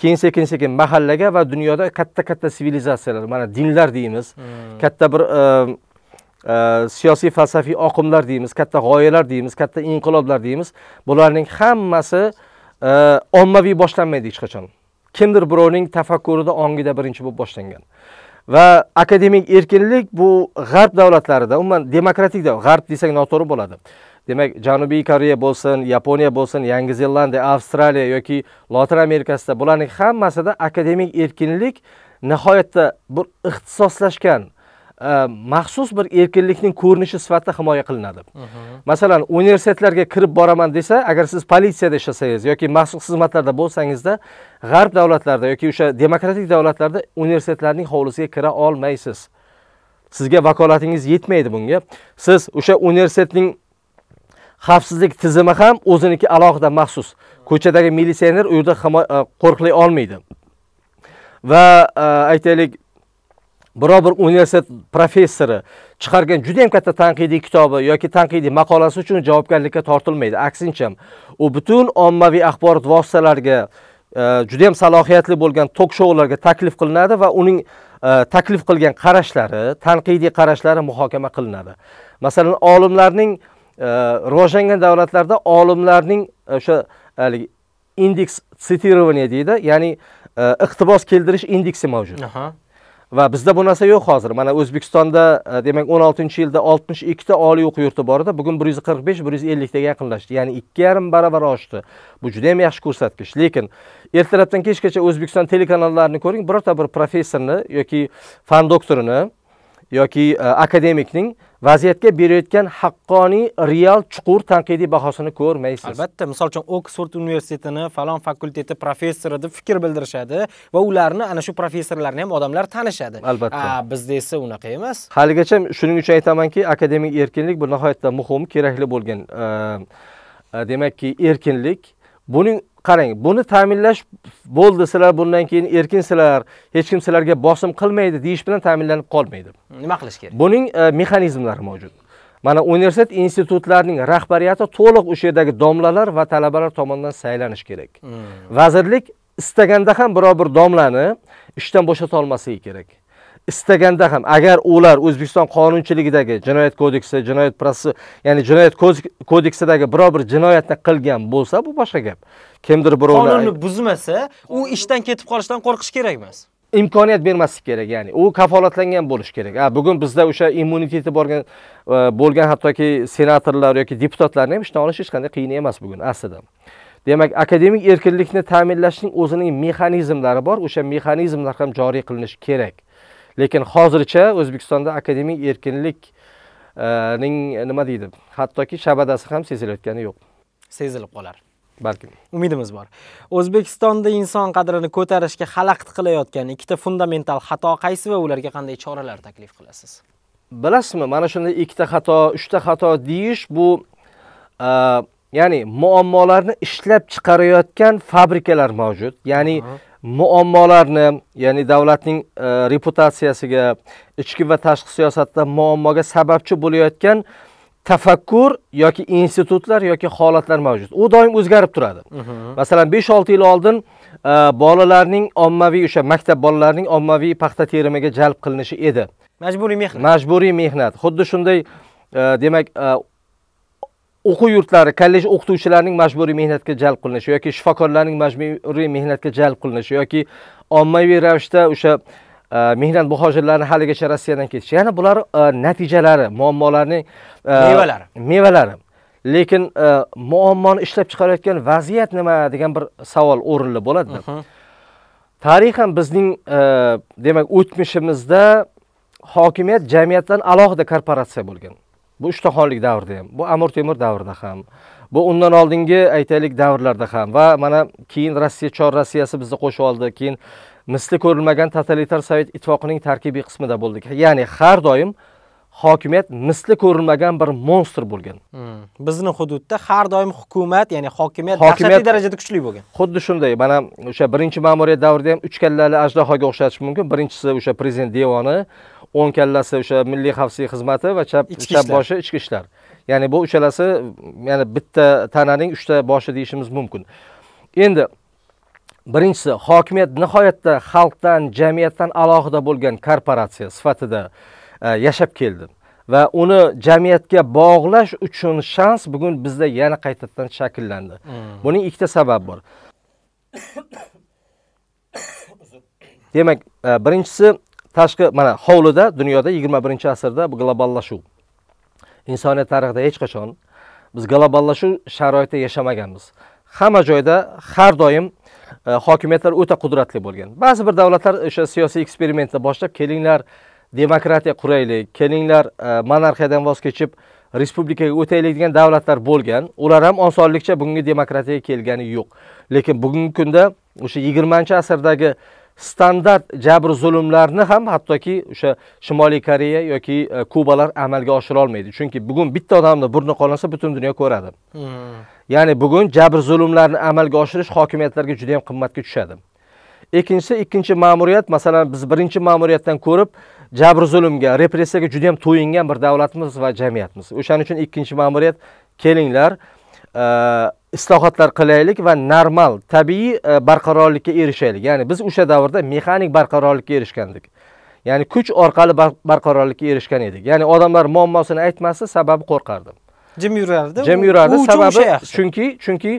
keyin sekin sekin mahallaga va dunyoda katta katta sivilizatsiyalar mana dinlar deymiz hmm. katta bir e, e, siyosiy falsafiy oqimlar deymiz katta g'oyalar deymiz katta inqiloblar deymiz bularning hammasi e, ommaviy boshlanmaydi hech qachon kimdir birovning tafakkurida ongida birinchi bo'lib boshlangan va akademik erkinlik bu g'arb davlatlarida umuman demokratik davlat g'arb desak noto'g'ri bo'ladi demak janubiy koreya bo'lsin yaponiya bo'lsin yangi zelandiya avstraliya yoki lotin amerikasida bularning hammasida akademik erkinlik nihoyatda bir ixtisoslashgan E, maxsus bir erkinlikning ko'rinishi sifatida himoya qilinadi masalan universitetlarga kirib boraman desa agar siz politsiyada ishlasangiz yoki maxsus xizmatlarda bo'lsangizda g'arb davlatlarida yoki o'sha demokratik davlatlarda universitetlarning hovlisiga kira olmaysiz sizga vakolatingiz yetmaydi bunga siz o'sha universitetning xavfsizlik tizimi ham o'ziniki alohida maxsus ko'chadagi militsioner u yerda e, qo'riqlay olmaydi va e, aytaylik biror bir universitet professori chiqargan juda ham katta tanqidiy kitobi yoki tanqidiy maqolasi uchun javobgarlikka tortilmaydi aksincha u butun ommaviy axborot vositalariga e, juda ham salohiyatli bo'lgan tok shoularga taklif qilinadi va uning e, taklif qilgan qarashlari tanqidiy qarashlari muhokama qilinadi masalan olimlarning e, rivojlangan davlatlarda olimlarning o'sha haligi indeks sitirования deydi ya'ni iqtibos keltirish indeksi mavjud va bizda bu narsa yo'q hozir mana o'zbekistonda e, demak 16 yilda 62 ta oliy o'quv yurti bor edi bugun 145 150 taga yaqinlashdi ya'ni 2,5 baravar oshdi bu juda ham yaxshi ko'rsatkich lekin ertalabdan kechgacha o'zbekiston telekanallarini ko'ring birorta bir professorni yoki fan doktorini yoki e, akademikning vaziyatga berayotgan haqqoniy real chuqur tanqidiy bahosini ko'rmaysiz albatta misol uchun oksford universitetini falon fakulteti professori deb fikr bildirishadi va ularni ana shu professorlarni ham odamlar tanishadi albatta bizda esa unaqa emas haligacha shuning uchun aytamanki akademik erkinlik bu nihoyatda muhim kerakli bo'lgan e, e, demakki erkinlik buning qarang buni ta'minlash bo'ldi sizlar bundan keyin erkinsizlar hech kim sizlarga bosim qilmaydi deyish bilan ta'minlanib qolmaydi nima qilish kerak buning e, mexanizmlari mavjud mana universitet institutlarining rahbariyati to'liq o'sha yerdagi domlalar va talabalar tomonidan saylanishi kerak hmm. vazirlik istaganda ham biror bir domlani ishdan bo'shata olmasligi kerak istaganda ham agar ular o'zbekiston qonunchiligidagi jinoyat kodeksi jinoyat protsessi ya'ni jinoyat kodeksidagi biror bir jinoyatni qilgan bo'lsa bu boshqa gap kimdir birovni qonunni buzmasa u ishdan ketib qolishdan qo'rqish kerak emas imkoniyat bermaslik kerak ya'ni u kafolatlangan bo'lishi kerak a bugun bizda o'sha immuniteti borgan e, bo'lgan hattoki senatorlar yoki deputatlarni ham ishdan olish hech qanday qiyin emas bugun aslida demak akademik erkinlikni ta'minlashning o'zining mexanizmlari bor o'sha mexanizmlar ham joriy qilinishi kerak lekin hozircha o'zbekistonda akademik erkinlik ning eh, nima deydi hattoki shabadasi ham sezilayotgani yo'q sezilib qolar balkim umidimiz bor o'zbekistonda inson qadrini ko'tarishga xalaqit qilayotgan ikkita fundamental xato qaysi va ularga qanday choralar taklif qilasiz bilasizmi mana shunday ikkita xato uchta xato deyish bu eh, ya'ni muammolarni ishlab chiqarayotgan fabrikalar mavjud ya'ni uh -huh. muammolarni ya'ni davlatning e, reputatsiyasiga ichki va tashqi siyosatda muammoga sababchi bo'layotgan tafakkur yoki institutlar yoki holatlar mavjud u doim o'zgarib turadi mhm. masalan besh olti yil oldin e, bolalarning ommaviy o'sha maktab bolalarining ommaviy paxta terimiga jalb qilinishi edi majburiy mehnat majburiy mehnat xuddi shunday e, demak e, o'quv yurtlari kollej o'qituvchilarining majburiy mehnatga jalb qilinishi yoki shifokorlarning majburiy mehnatga jalb qilinishi yoki ommaviy ravishda o'sha e, mehnat muhojirlarini haligacha rossiyadan ketishi ya'ni bular e, natijalari muammolarning e, mevalari mevalari lekin muammoni ishlab chiqarayotgan vaziyat nima degan bir savol o'rinli bo'ladida tarixan bizning demak o'tmishimizda hokimiyat jamiyatdan alohida korporatsiya bo'lgan bu uchtaxonlik davrida ham bu amir temur davrida ham bu undan oldingi aytaylik davrlarda ham va mana keyin rossiya chor rossiyasi bizni qo'shib oldi keyin misli ko'rilmagan totalitar sovet ittifoqining tarkibiy qismida bo'ldik ya'ni har doim hokimiyat misli ko'rilmagan bir monstr bo'lgan hmm. bizni hududda har doim hukumat ya'ni hokimiyat dahshatli darajada kuchli bo'lgan xuddi shunday mana o'sha birinchi ma'muriyat davrida ham uch kallali ajdahoga o'xshatish mumkin birinchisi o'sha prezident devoni o'ng kallasi o'sha milliy xavfsizlik xizmati va chap chap boshi ichki ishlar ya'ni bu uchalasi ya'ni bitta tananing uchta boshi deyishimiz mumkin endi birinchisi hokimiyat nihoyatda xalqdan jamiyatdan alohida bo'lgan korporatsiya sifatida e, yashab keldi va uni jamiyatga bog'lash uchun shans bugun bizda yana qaytadan shakllandi hmm. buning ikkita sababi bor [COUGHS] demak e, birinchisi tashqi mana hovlida dunyoda yigirma birinchi asrda bu globallashuv insoniyat tarixida hech qachon biz globallashuv sharoitida yashamaganmiz hamma joyda har doim e, hokimiyatlar o'ta qudratli bo'lgan ba'zi bir davlatlar o'sha siyosiy eksperimentni boshlab kelinglar demokratiya quraylik kelinglar e, monarxiyadan voz kechib respublikaga o'taylik degan davlatlar bo'lgan ular ham osonlikcha bugungi demokratiyaga kelgani yo'q lekin bugungi kunda o'sha yigirmanchi asrdagi standart jabr zulmlarni ham hattoki o'sha shimoliy koreya yoki e, kubalar amalga oshira olmaydi chunki bugun bitta odamni burni qolinsa butun dunyo ko'radi hmm. ya'ni bugun jabr zulmlarni amalga oshirish hokimiyatlarga juda yam qimmatga tushadi ikkinchisi ikkinchi ma'muriyat masalan biz birinchi ma'muriyatdan ko'rib jabr zulmga repressiyaga juda yam to'yingan bir davlatmiz va jamiyatmiz o'shaning uchun ikkinchi ma'muriyat kelinglar e, islohotlar qilaylik va normal tabiiy e, barqarorlikka erishaylik ya'ni biz o'sha davrda mexanik barqarorlikka erishgandik ya'ni kuch orqali barqarorlikka erishgan edik ya'ni odamlar muammosini aytmasa sababi qo'rqardi jim yurardi jim yurardi sababi chunki chunki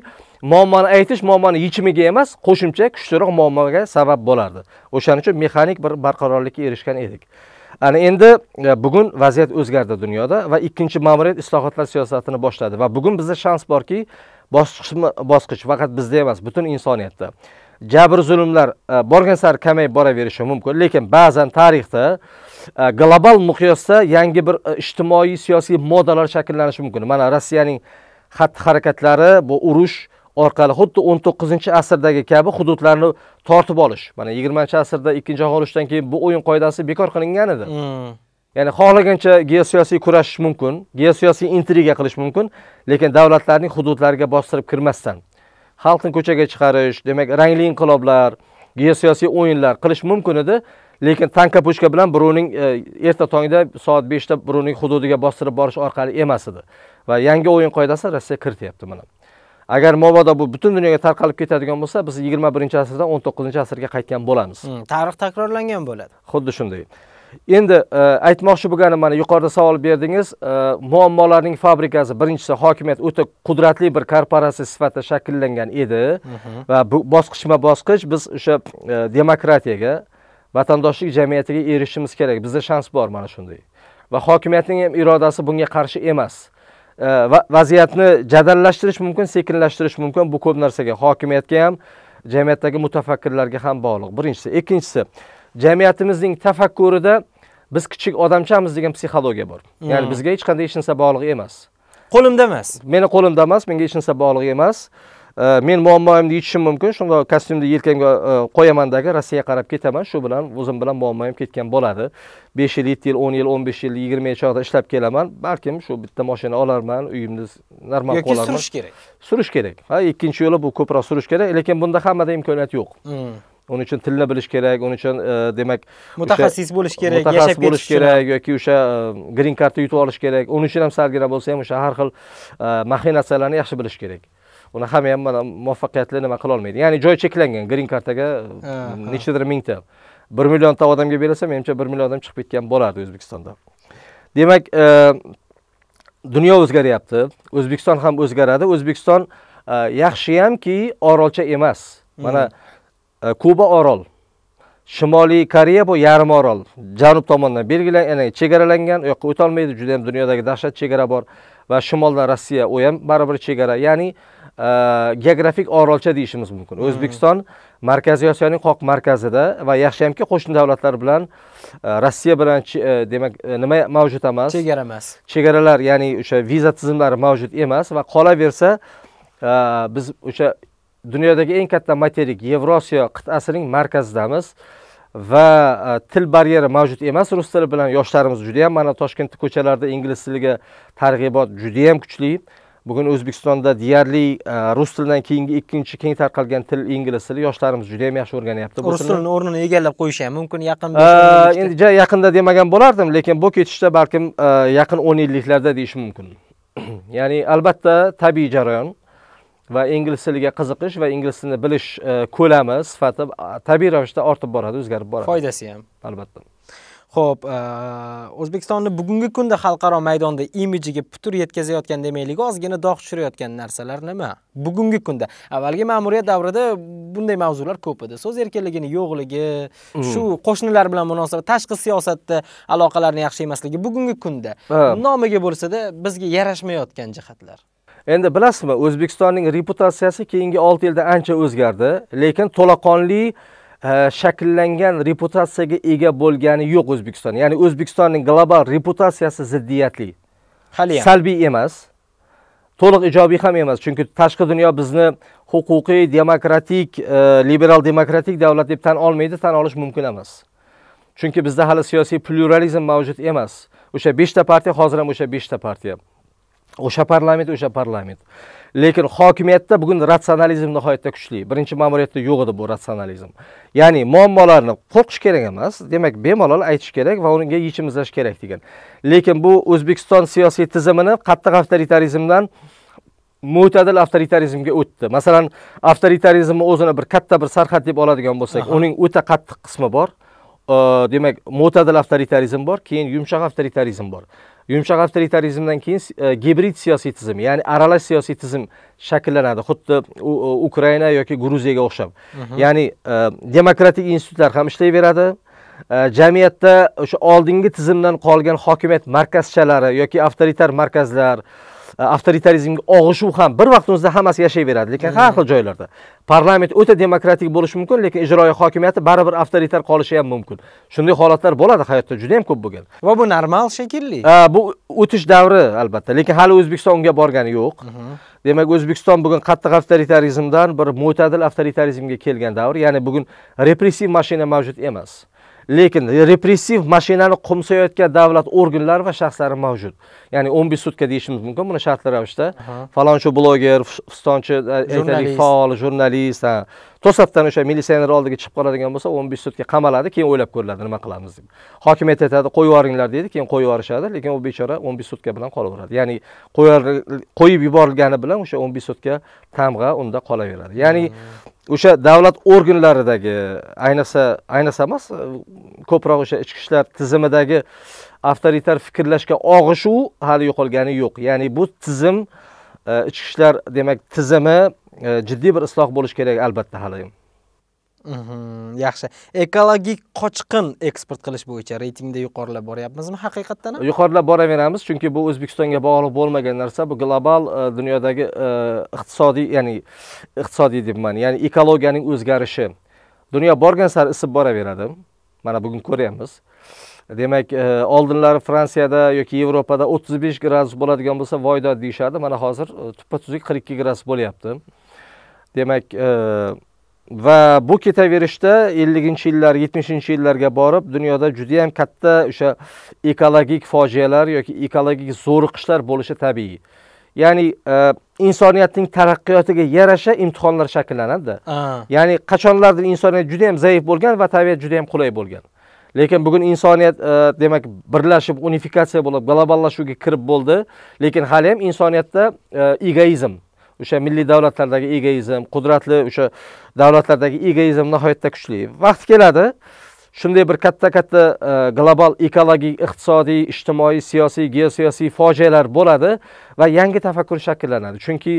muammoni aytish muammoni yechimiga emas qo'shimcha kuchliroq muammoga sabab bo'lardi o'shaning uchun mexanik bir barqarorlikka erishgan edik ana endi e, bugun vaziyat o'zgardi dunyoda va ikkinchi ma'muriyat islohotlar siyosatini boshladi va bugun bizda shans borki bosqichma bosqich faqat bizda emas butun insoniyatda jabr zulmlar e, borgan sari kamayib boraverishi mumkin lekin ba'zan tarixda e, global miqyosda yangi bir e, ijtimoiy siyosiy modalar shakllanishi mumkin mana rossiyaning xatti harakatlari bu urush orqali xuddi o'n to'qqizinchi asrdagi kabi hududlarni tortib olish mana yigirmanchi asrda ikkinchi jahon urushidan keyin bu o'yin qoidasi bekor qilingan edi hmm. ya'ni xohlagancha geosiyosiy kurashish mumkin geosiyosiy intriga qilish mumkin lekin davlatlarning hududlariga bostirib kirmasdan xalqni ko'chaga chiqarish demak rangli inqiloblar geosiyosiy o'yinlar qilish mumkin edi lekin tanka puchka bilan birovning e, erta tongda soat beshda birovning hududiga bostirib borish orqali emas edi va yangi o'yin qoidasi rossiya kirityapti mana agar mobodo bu butun dunyoga tarqalib ketadigan bo'lsa biz yigirma birinchi asrdan o'n to'qqizinchi asrga qaytgan bo'lamiz hmm, tarix takrorlangan bo'ladi xuddi shunday endi e, aytmoqchi bo'lganim mana yuqorida savol berdingiz e, muammolarning fabrikasi birinchisi hokimiyat o'ta qudratli bir korporatsiya sifatida shakllangan edi mhm. va bu bosqichma bosqich biz o'sha e, demokratiyaga vatandoshlik jamiyatiga erishishimiz kerak bizda shans bor mana shunday va hokimiyatning ham irodasi bunga qarshi emas vaziyatni jadallashtirish mumkin sekinlashtirish mumkin bu ko'p narsaga hokimiyatga ham jamiyatdagi mutafakkirlarga ham bog'liq birinchisi ikkinchisi jamiyatimizning tafakkurida biz kichik odamchamiz degan psixologiya bor hmm. ya'ni bizga hech qanday hech narsa bog'liq emas qo'limda emas meni qo'limda emas menga hech narsa bog'liq emas men muammoyimni yechishim mumkin shundoq kostyumni yelkamga e, qo'yamandagi rossiyaga qarab ketaman shu bilan o'zim bilan muammoyim ketgan bo'ladi besh yil yetti yil o'n yil o'n besh yil yigirma yil chog'da ishlab kelaman balkim shu bitta moshina olarman uyimni normal yoki surish kerak surish kerak ha ikkinchi yo'li bu ko'proq surish kerak lekin bunda hammada imkoniyat yo'q hmm. uning uchun tilni bilish kerak uning uchun e, demak mutaxassis bo'lish kerak mutaxassis bo'lish kerak yoki o'sha e, green kartni yutib olish kerak uning uchun ham salgina bo'lsa ham o'sha har xil e, maxinatsiyalarni yaxshi bilish kerak uni hamma ham muvaffaqiyatli nima qila olmaydi ya'ni joy cheklangan green kartaga nechadir mingta bir millionta odamga berilsa menimcha bir million odam chiqib ketgan bo'lardi o'zbekistonda demak dunyo o'zgaryapti o'zbekiston ham o'zgaradi o'zbekiston yaxshiyamki orolcha emas mana mm-hmm. E, kuba orol shimoliy koreya bu yarim orol janub tomonidan belgilangan chegaralangan u yoqqa o'tolmaydi juda ham dunyodagi dahshat chegara bor va shimolda rossiya u ham baribir chegara ya'ni e, geografik orolcha deyishimiz mumkin hmm. o'zbekiston markaziy osiyoning qoq markazida va yaxshi hamki qo'shni davlatlar bilan e, rossiya bilan demak nima mavjud emas chegara emas chegaralar ya'ni o'sha viza tizimlari mavjud emas va qolaversa biz o'sha dunyodagi eng katta materik yevrosiyo qit'asining markazidamiz va e, til baryeri mavjud emas rus tili bilan yoshlarimiz juda yam mana toshkentni ko'chalarida ingliz tiliga targ'ibot juda yam kuchli bugun o'zbekistonda deyarli e, rus tilidan keyingi ikkinchi keng tarqalgan til ingliz tili yoshlarimiz juda yam yaxshi o'rganyapti rus tilini o'rnini egallab qo'yishi ham mumkin yaqin e, endi ja yaqinda demagan bo'lardim lekin bu ketishda balkim yaqin o'n yilliklarda deyish mumkin [CLEARS THROAT] ya'ni albatta tabiiy jarayon va ingliz tiliga qiziqish va ingliz tilini bilish e, ko'lami sifati tabiiy ravishda ortib boradi o'zgarib boradi foydasi ham albatta ho'p e, o'zbekistonni bugungi kunda xalqaro maydonda imijiga putur yetkazayotgan demaylik ozgina dog' tushirayotgan narsalar nima bugungi kunda avvalgi ma'muriyat davrida bunday mavzular ko'p edi so'z erkinligini yo'qligi mm. shu qo'shnilar bilan munosabat tashqi siyosatda aloqalarni yaxshi emasligi bugungi kunda nomiga bo'lsada bizga yarashmayotgan jihatlar endi bilasizmi o'zbekistonning reputatsiyasi keyingi 6 yilda ancha o'zgardi lekin to'laqonli e, shakllangan reputatsiyaga ega bo'lgani yo'q o'zbekiston ya'ni o'zbekistonning global reputatsiyasi ziddiyatli hali ham salbiy emas to'liq ijobiy ham emas chunki tashqi dunyo bizni huquqiy demokratik e, liberal demokratik davlat deb tan olmaydi tan olish mumkin emas chunki bizda hali siyosiy pluralizm mavjud emas o'sha beshta partiya hozir ham o'sha beshta partiya o'sha parlament o'sha parlament lekin hokimiyatda bugun ratsionalizm nihoyatda kuchli birinchi ma'muriyatda yo'q edi bu ratsionalizm ya'ni muammolarni qo'rqish kerak emas demak bemalol aytish kerak va unga yechim izlash kerak degan lekin bu o'zbekiston siyosiy tizimini qattiq avtoritarizmdan mo'tadil avtoritarizmga o'tdi masalan avtoritarizmni o'zini bir katta bir sarhad deb oladigan bo'lsak uning o'ta qattiq qismi bor demak mo'tadil avtoritarizm bor keyin yumshoq avtoritarizm bor yumshoq avtoritarizmdan keyin e, gibrid siyosiy tizim ya'ni aralash siyosiy tizim shakllanadi xuddi ukraina yoki gruziyaga o'xshab mhm. ya'ni e, demokratik institutlar ham ishlayveradi e, jamiyatda o'sha oldingi tizimdan qolgan hokimiyat markazchalari yoki avtoritar markazlar avtoritarizmga og'ishuv ham bir vaqtni o'zida hammasi yashayveradi lekin har xil joylarda parlament o'ta demokratik bo'lishi mumkin lekin ijroiya hokimiyati baribir avtoritar qolishi ham mumkin shunday holatlar bo'ladi hayotda juda yam ko'p bo'lgan va bu normal shekilli bu o'tish davri albatta lekin hali o'zbekiston unga borgani yo'q demak o'zbekiston bugun qattiq avtoritarizmdan bir mo'tadil avtoritarizmga kelgan davr ya'ni bugun repressiv mashina mavjud emas lekin repressiv mashinani qo'msayotgan davlat organlari va shaxslari mavjud ya'ni o'n besh sutka deyishimiz mumkin buni shartli ravishda falonchi bloger fistonchi e, aytaylik faol jurnalist to'satdan o'sha militsioner oldiga chiqib qoladigan bo'lsa o'n besh sutka qamaladi keyin o'ylab ko'riladi nima qilamiz deb hokimiyat aytadi qo'yib yuboringlar deydi keyin qo'yib yuborishadi lekin u bechora o'n besh sutka bilan qolaveradi ya'ni qo'yib yuborilgani bilan o'sha o'n besh sutka tamg'a unda qolaveradi ya'ni hmm. o'sha davlat organlaridagi ayniqsa ayniqsa emas ko'proq o'sha ichki ishlar tizimidagi avtoritar fikrlashga og'ishuv hali yo'qolgani yo'q ya'ni bu tizim e, ichki ishlar demak tizimi e, jiddiy bir isloh bo'lishi kerak albatta hali yaxshi ekologik qochqin eksport qilish bo'yicha reytingda yuqorilab boryapmizmi haqiqatdan ham yuqorilab boraveramiz chunki bu o'zbekistonga bog'liq bo'lmagan narsa bu global dunyodagi iqtisodiy ya'ni iqtisodiy deyman ya'ni ekologiyaning o'zgarishi dunyo borgan sari isib boraveradi mana bugun ko'ryapmiz demak oldinlari fransiyada yoki yevropada o'ttiz besh gradus bo'ladigan bo'lsa voyda deyshardi. mana hozir tuppa tuzuk qirq ikki gradus bo'lyapti demak va bu ketaverishda 50 yillar 70 yillarga borib dunyoda juda ham katta o'sha ekologik fojialar yoki ekologik zo'riqishlar bo'lishi tabiiy ya'ni e, insoniyatning taraqqiyotiga yarasha imtihonlar shakllanadida ya'ni qachonlardir insoniyat juda ham zaif bo'lgan va tabiat juda ham qulay bo'lgan lekin bugun insoniyat e, demak birlashib unifikatsiya bo'lib globallashuvga kirib bo'ldi lekin hali ham insoniyatda e, egoizm o'sha milliy davlatlardagi egoizm qudratli o'sha davlatlardagi egoizm nihoyatda kuchli vaqti keladi shunday bir katta katta e, global ekologik iqtisodiy ijtimoiy siyosiy geosiyosiy fojialar bo'ladi va yangi tafakkur shakllanadi chunki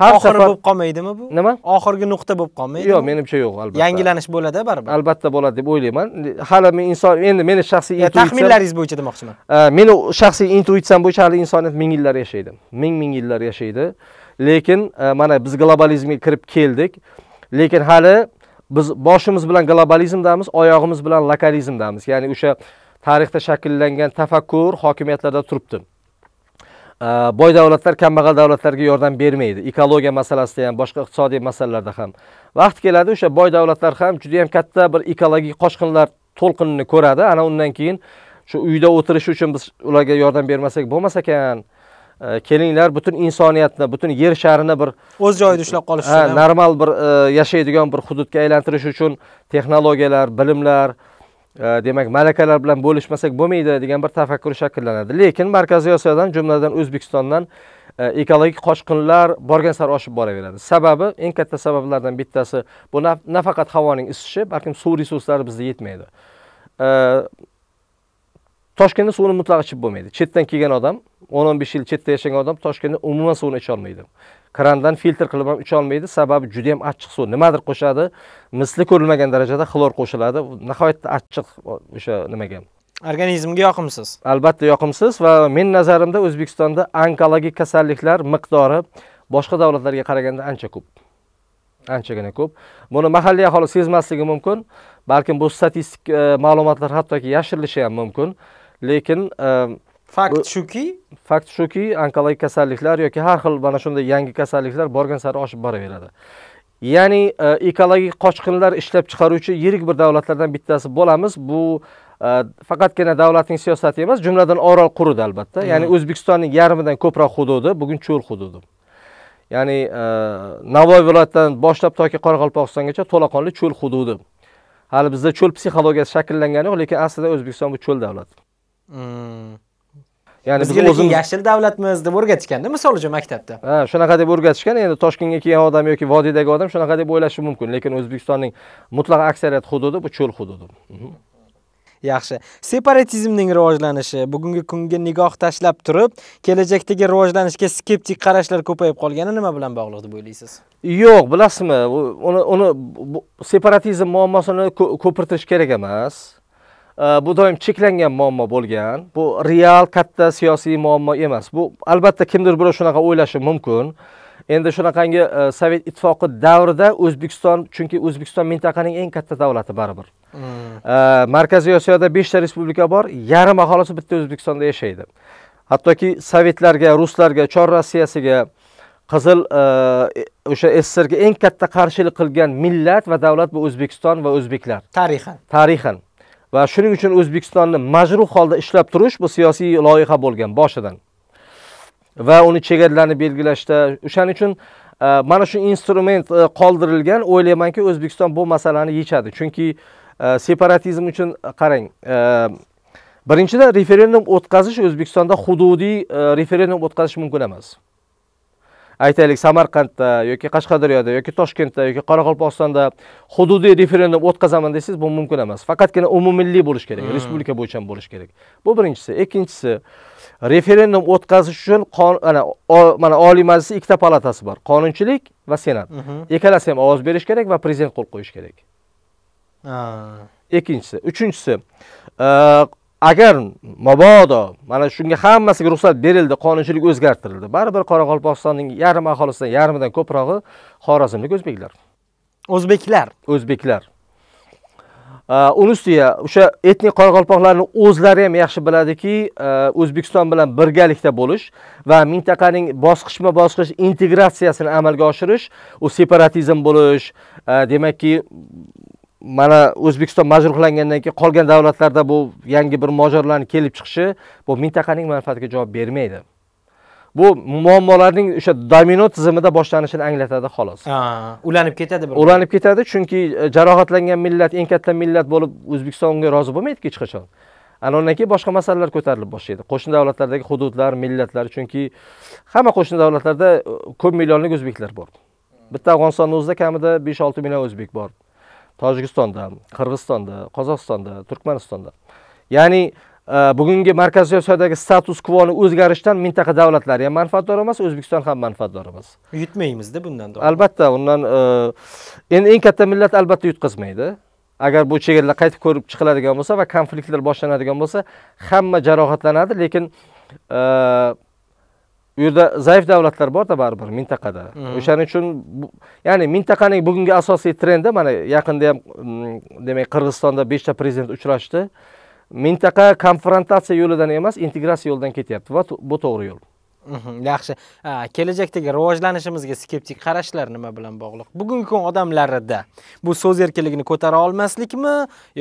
har oxiri bo'lib qolmaydimi bu nima oxirgi nuqta bo'lib qolmaydi yo'q menimcha yo'q albatta yangilanish bo'ladi baribir albatta bo'ladi deb o'ylayman hali men inson endi meni shaxsiy taxminlaringiz bo'yicha demoqchiman e, meni shaxsiy intuitsiyam bo'yicha hali insoniyat ming yillar yashaydi ming ming yillar yashaydi lekin e, mana biz globalizmga kirib keldik lekin hali biz boshimiz bilan globalizmdamiz oyog'imiz bilan lokalizmdamiz ya'ni o'sha tarixda shakllangan tafakkur hokimiyatlarda turibdi e, boy davlatlar kambag'al davlatlarga yordam bermaydi ekologiya masalasida ham boshqa iqtisodiy masalalarda ham vaqt keladi o'sha boy davlatlar ham juda yam katta bir ekologik qochqinlar to'lqinini ko'radi ana undan keyin shu uyda o'tirish uchun biz ularga yordam bermasak bo'lmas ekan kelinglar butun insoniyatni butun yer sharini bir o'z joyida ushlab qolish uchun normal bir e, yashaydigan bir hududga aylantirish uchun texnologiyalar bilimlar e, demak malakalar bilan bo'lishmasak bo'lmaydi degan bir tafakkur shakllanadi lekin markaziy osiyodan jumladan o'zbekistondan e, ekologik qochqinlar borgan sari oshib boraveradi sababi eng katta sabablardan bittasi bu nafaqat havoning isishi balkim suv resurslari bizda yetmaydi toshkentda suvni mutlaq ichib bo'lmaydi chetdan kelgan odam o'n o'n besh yil chetda yashagan odam toshkentda umuman suvni icholmaydi krandan filtr qilib ham icholmaydi sababi juda yam achchiq suv nimadir qo'shadi misli ko'rilmagan darajada xlor qo'shiladi nihoyatda achchiq o'sha nimaga organizmga yoqimsiz albatta yoqimsiz va men nazarimda o'zbekistonda onkologik kasalliklar miqdori boshqa davlatlarga qaraganda ancha ko'p anchagina ko'p buni mahalliy aholi sezmasligi mumkin balkim bu statistik e, ma'lumotlar hattoki yashirilishi ham mumkin lekin e, fakt shuki fakt shuki onkologik kasalliklar yoki har xil mana shunday yangi kasalliklar borgan sari oshib boraveradi ya'ni e, ekologik qochqinlar ishlab chiqaruvchi yirik bir davlatlardan bittasi bo'lamiz bu e, faqatgina davlatning siyosati emas jumladan orol qurudi albatta mm. ya'ni o'zbekistonning yarmidan ko'proq hududi bugun cho'l hududi ya'ni e, navoiy viloyatidan boshlab toki qoraqalpog'istongacha to'laqonli cho'l hududi hali bizda cho'l psixologiyasi shakllangani yo'q lekin aslida o'zbekiston bu cho'l davlati mm. ya'ni bizga o'zimiz yashil davlatmiz deb o'rgatishganda misol uchun maktabda ha shunaqa deb o'rgatishgan endi toshkentga kelgan odam yoki vodiydagi odam shunaqa deb o'ylashi mumkin lekin o'zbekistonning mutlaq aksariyat hududi bu cho'l hududi mhm. yaxshi separatizmning rivojlanishi bugungi kunga nigoh tashlab turib kelajakdagi rivojlanishga skeptik qarashlar ko'payib qolgani nima bilan bog'liq deb o'ylaysiz yo'q bilasizmi uni uni separatizm muammosini ko'pirtirish kerak emas bu doim cheklangan muammo bo'lgan bu real katta siyosiy muammo emas bu albatta kimdir birov shunaqa o'ylashi mumkin endi shunaqangi e, sovet ittifoqi davrida o'zbekiston chunki o'zbekiston mintaqaning eng katta davlati baribir mm. markaziy osiyoda beshta respublika bor yarim aholisi bitta o'zbekistonda yashaydi hattoki sovetlarga ruslarga chor rossiyasiga qizil e, o'sha sssrga eng katta qarshilik qilgan millat va davlat bu o'zbekiston va o'zbeklar tarixan tarixan va shuning uchun o'zbekistonni majruh holda ishlab turish bu siyosiy loyiha bo'lgan boshidan va uni chegaralarini belgilashda o'shaning uchun e, mana shu instrument e, qoldirilgan o'ylaymanki o'zbekiston bu masalani yechadi chunki e, separatizm uchun qarang birinchidan referendum o'tkazish o'zbekistonda hududiy referendum o'tkazish mumkin emas aytaylik samarqandda yoki qashqadaryoda yoki toshkentda yoki qoraqalpog'istonda hududiy referendum o'tkazaman desangiz bu mumkin emas faqatgina umummilliy bo'lishi kerak hmm. respublika bo'yicha ham bo'lishi kerak bu birinchisi ikkinchisi referendum o'tkazish uchun ana mana oliy majlisni ikkita palatasi bor qonunchilik va senat ikkalasi ham ovoz berish kerak va prezident qo'l qo'yish kerak ikkinchisi uchinchisi agar mabodo mana shunga hammasiga ruxsat berildi qonunchilik o'zgartirildi baribir qoraqalpog'istonning yarim aholisidan yarmidan ko'prog'i xorazmlik o'zbeklar o'zbeklar o'zbeklar uni ustiga o'sha etnik qoraqalpoqlarni o'zlari ham yaxshi biladiki o'zbekiston bilan birgalikda bo'lish va mintaqaning bosqichma bosqich integratsiyasini amalga oshirish u separatizm bo'lish demakki mana o'zbekiston majruhlangandan keyin qolgan davlatlarda bu yangi bir mojarolarni kelib chiqishi bu mintaqaning manfaatiga javob bermaydi bu muammolarning o'sha domino tizimida boshlanishini anglatadi xolos ulanib ketadi bir ulanib ketadi chunki e, jarohatlangan millat eng katta millat bo'lib unga rozi bo'lmaydi hech qachon ana undan keyin boshqa masalalar ko'tarilib boshlaydi qo'shni davlatlardagi hududlar millatlar chunki hamma qo'shni davlatlarda e, ko'p millionlik o'zbeklar bor bitta afg'onistonni o'zida kamida besh olti million o'zbek bor tojikistonda qirg'izistonda qozog'istonda turkmanistonda ya'ni e, bugungi markaziy osiyodagi status quoni o'zgarishdan mintaqa davlatlari ham manfaatdor emas o'zbekiston ham manfaatdor emas yutmaymizda bundan albatta undan e, endi eng katta millat albatta yutqazmaydi agar bu chegaralar qaytib ko'rib chiqiladigan bo'lsa va konfliktlar boshlanadigan bo'lsa hamma jarohatlanadi lekin e, u yerda zaif davlatlar borda baribir mintaqada o'shaning uchun ya'ni mintaqaning bugungi asosiy trendi mana yaqinda ham mm, demak qirg'izistonda beshta prezident uchrashdi mintaqa konfrontatsiya yo'lidan emas integratsiya yo'lidan ketyapti va bu to'g'ri yo'l yaxshi kelajakdagi rivojlanishimizga skeptik qarashlar nima bilan bog'liq bugungi kun odamlarida bu so'z erkinligini ko'tara olmaslikmi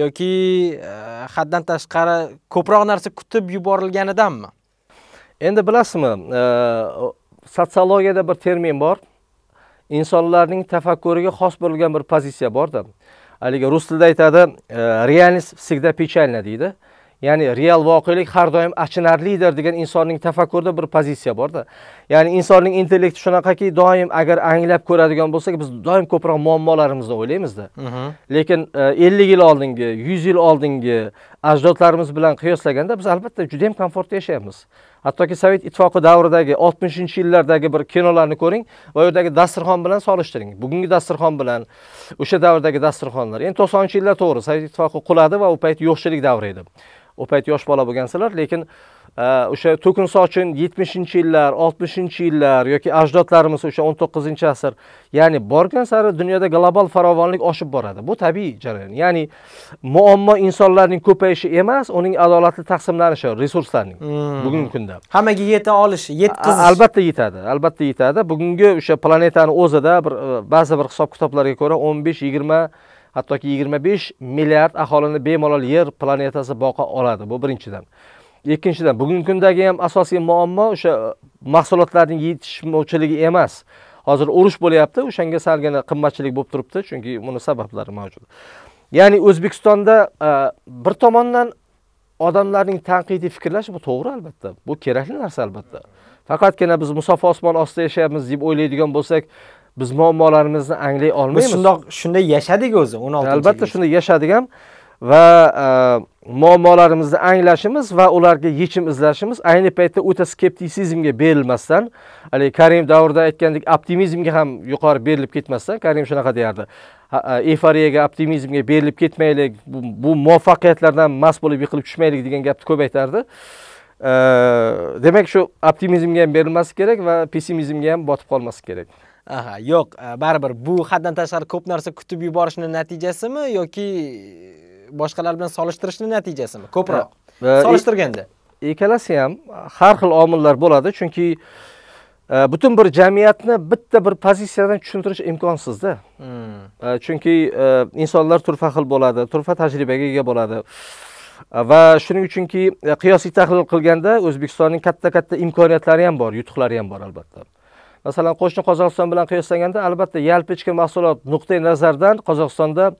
yoki e, haddan tashqari ko'proq narsa kutib yuborilganidanmi endi bilasizmi e, sotsiologiyada bir termin bor insonlarning tafakkuriga xos bo'lgan bir pozitsiya borda haligi rus tilida aytadi e, realist всегда печальна deydi ya'ni real voqelik har doim achinarlidir degan insonning tafakkurida bir pozitsiya borda ya'ni insonning intellekti shunaqaki doim agar anglab ko'radigan bo'lsak biz doim ko'proq muammolarimizni o'ylaymizda lekin e, ellik yil oldingi yuz yil oldingi ajdodlarimiz bilan qiyoslaganda biz albatta juda yam komfortda yashayapmiz hattoki sovet ittifoqi davridagi oltmishinchi yillardagi bir kinolarni ko'ring va u yerdagi dasturxon bilan solishtiring bugungi dasturxon bilan o'sha davrdagi dasturxonlar endi to'qsoninchi yillar to'g'ri sovet ittifoqi quladi va u payt yo'qchilik davri edi u payt yosh bola bo'lgansizlar lekin o'sha to'kin sochin 70 yillar 60 yillar yoki ajdodlarimiz o'sha 19 asr ya'ni borgan sari dunyoda global farovonlik oshib boradi bu tabiiy jarayon ya'ni muammo insonlarning ko'payishi emas uning adolatli taqsimlanishi resurslarning hmm. bugungi kunda hammaga yeta olish yetkazish albatta yetadi albatta yetadi bugungi o'sha planetani o'zida bir e, ba'zi bir hisob kitoblarga ko'ra 15 20 hattoki 25 milliard aholini bemalol yer planetasi boqa oladi bu birinchidan ikkinchidan bugungi kundagi ham asosiy muammo o'sha e, mahsulotlarning yetishmovchiligi emas hozir urush bo'lyapti o'shanga salgina qimmatchilik bo'lib turibdi chunki buni sabablari mavjud ya'ni o'zbekistonda e, bir tomondan odamlarning tanqidiy fikrlashi bu to'g'ri albatta bu kerakli narsa albatta faqatgina biz musaffo osmon ostida yashayapmiz deb o'ylaydigan bo'lsak biz muammolarimizni anglay olmaymiz shundoq shunday yashadik o'zi o'n olti albatta shunday yashadik ham va e, muammolarimizni anglashimiz va ularga yechim izlashimiz ayni paytda o'ta skeptisizmga berilmasdan haligi karim davrida aytgandek optimizmga ham yuqori berilib ketmasdan karim shunaqa deyardi e, eforiyaga optimizmga berilib ketmaylik bu, bu muvaffaqiyatlardan mast bo'lib yiqilib tushmaylik degan gapni ko'p aytardi e, demak shu optimizmga ham berilmaslik kerak va pessimizmga ham botib qolmaslik kerak aha yo'q baribir bu haddan tashqari ko'p narsa kutib yuborishni natijasimi yoki boshqalar bilan solishtirishni natijasimi ko'proq solishtirganda ikkalasi ham har xil omillar bo'ladi chunki e, butun bir jamiyatni bitta bir pozitsiyadan tushuntirish imkonsizda hmm. e, chunki e, insonlar turfa xil bo'ladi turfa tajribaga ega bo'ladi va shuning uchunki qiyosiy tahlil qilganda o'zbekistonning katta katta imkoniyatlari ham bor yutuqlari ham bor albatta masalan qo'shni qozog'iston bilan qiyoslanganda albatta yalpi ichki mahsulot nuqtai nazaridan qozog'istonda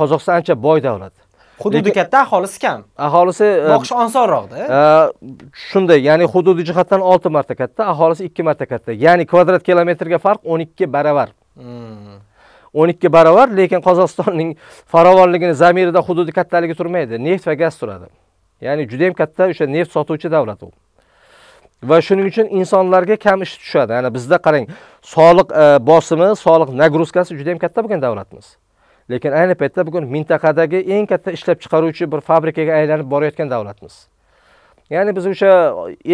qozog'iston ancha boy davlat hududi katta aholisi kam aholisi e, boqish osonroqda eh? e, shunday ya'ni hududiy jihatdan olti marta katta aholisi ikki marta katta ya'ni kvadrat kilometrga farq o'n ikki baravar hmm. o'n ikki baravar lekin qozog'istonning farovonligini zamirida hududi kattaligi turmaydi neft va gaz turadi ya'ni juda yam katta o'sha neft sotuvchi davlat u va shuning uchun insonlarga kam ish tushadi yani bizda qarang soliq e, bosimi soliq nagruzkasi juda yam katta bo'lgan davlatimiz lekin ayni paytda bugun mintaqadagi eng katta ishlab chiqaruvchi bir fabrikaga aylanib borayotgan davlatmiz ya'ni biz o'sha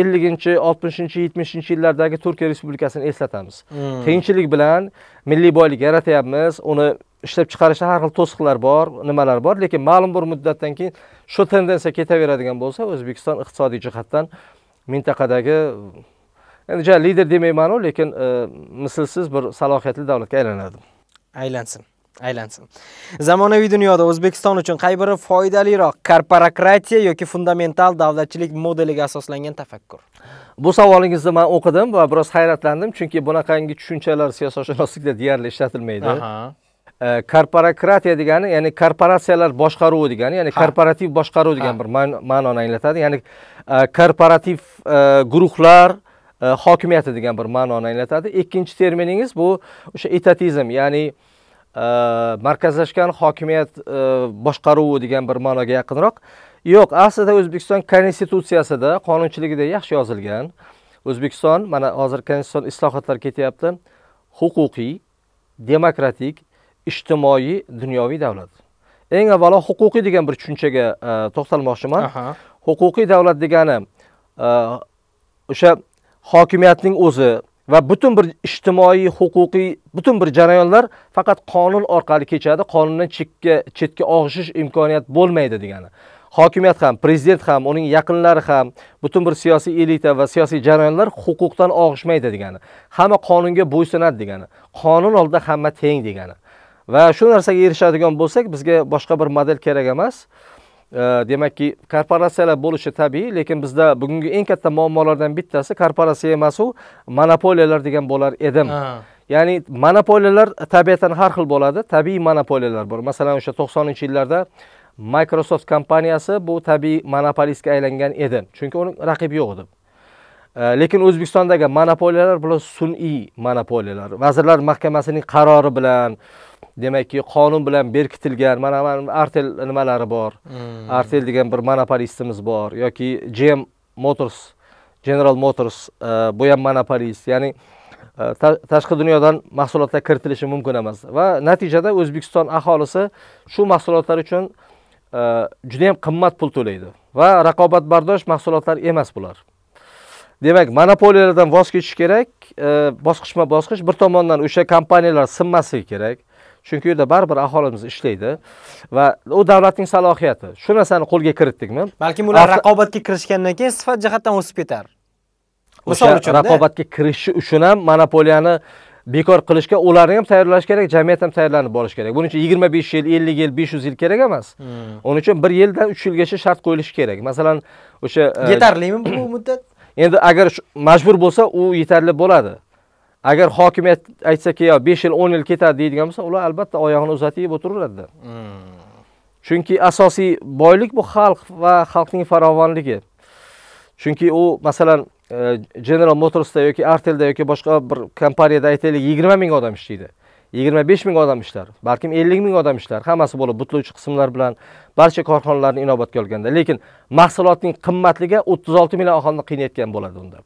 elliginchi oltmishinchi yetmishinchi yillardagi turkiya respublikasini eslatamiz hmm. bilan milliy boylik yaratyapmiz uni ishlab chiqarishda har xil to'siqlar bor nimalar bor lekin ma'lum bir muddatdan keyin shu tendensiya ketaveradigan bo'lsa o'zbekiston iqtisodiy jihatdan mintaqadagi endi ja lider demaymanu lekin e, mislsiz bir salohiyatli davlatga aylanadi aylansin aylansin zamonaviy dunyoda o'zbekiston uchun qay biri foydaliroq korporokratiya yoki fundamental davlatchilik modeliga asoslangan tafakkur bu savolingizni man o'qidim va biroz hayratlandim chunki bunaqangi tushunchalar siyosatshunoslikda deyarli ishlatilmaydi korporokratiya degani ya'ni korporatsiyalar boshqaruvi degani ya'ni korporativ boshqaruv degan bir ma'noni anglatadi ya'ni e, korporativ e, guruhlar e, hokimiyati degan bir ma'noni anglatadi ikkinchi terminingiz bu o'sha etatizm ya'ni Э, markazlashgan hokimiyat э, boshqaruvi degan bir ma'noga yaqinroq yo'q aslida o'zbekiston konstitutsiyasida qonunchiligida yaxshi yozilgan o'zbekiston mana hozir konstitutsion islohotlar ketyapti huquqiy demokratik ijtimoiy dunyoviy davlat eng avvalo huquqiy degan bir tushunchaga e, to'xtalmoqchiman huquqiy davlat degani e, o'sha hokimiyatning o'zi va butun bir ijtimoiy, huquqiy butun bir jarayonlar faqat qonun orqali kechadi, qonundan chetga chetga og'ishish imkoniyat bo'lmaydi degani. Hokimiyat ham, prezident ham, uning yaqinlari ham, butun bir siyosiy elita va siyosiy jarayonlar huquqdan og'ishmaydi degani. Hamma qonunga bo'ysunadi degani. Qonun oldida hamma teng degani. Va shu narsaga erishadigan bo'lsak, bizga boshqa bir model kerak emas. demakki korporatsiyalar bo'lishi tabiiy lekin bizda bugungi eng katta muammolardan bittasi korporatsiya emasu monopoliyalar degan bo'lar edim ya'ni monopoliyalar tabiatan har xil bo'ladi tabiiy monopoliyalar bor masalan o'sha to'qsoninchi yillarda microsoft kompaniyasi bu tabiiy monopolistga aylangan edi chunki uni raqibi yo'q edi lekin o'zbekistondagi monopoliyalar bular sun'iy monopoliyalar vazirlar mahkamasining qarori bilan demakki qonun bilan berkitilgan mana artel nimalari bor hmm. artel degan bir monopolistimiz bor yoki gm motors general motors e, bu ham monopolist ya'ni e, tashqi dunyodan mahsulotlar kiritilishi mumkin emas va natijada o'zbekiston aholisi shu mahsulotlar uchun e, juda yam qimmat pul to'laydi va raqobatbardosh mahsulotlar emas bular demak monopoliyalardan voz kechish kerak bosqichma bosqich bir tomondan o'sha kompaniyalar sinmasligi kerak chunki u yerda baribir aholimiz ishlaydi va u davlatning salohiyati shu narsani qo'lga kiritdikmi balkim ular raqobatga kirishgandan keyin sifat jihatdan o'sib ketar misol uchun raqobatga kirishi uchun ham monopoliyani bekor qilishga ularni ham tayyorlash kerak jamiyat ham tayyorlanib borishi kerak buning uchun yigirma besh yil ellik yil besh yuz yil kerak emas hmm. uning uchun bir yildan uch yilgacha shart qo'yilishi kerak masalan o'sha e, yetarlimi bu [CLEARS THROAT] muddat endi agar majbur bo'lsa u yetarli bo'ladi agar hokimiyat aytsaki yo besh yil o'n yil ketadi deydigan bo'lsa ular albatta oyog'ini uzatib o'tiraveradida chunki hmm. chunki asosiy boylik bu xalq va xalqning farovonligi chunki u masalan e, general motorsda yoki artelda yoki boshqa bir kompaniyada aytaylik yigirma ming odam ishlaydi yigirma besh ming odam ishlar balkim ellik ming odam ishlar hammasi bo'lib butlovchi qismlar bilan barcha korxonalarni inobatga olganda lekin mahsulotning qimmatligi o'ttiz olti million aholini qiynayotgan bo'ladi unda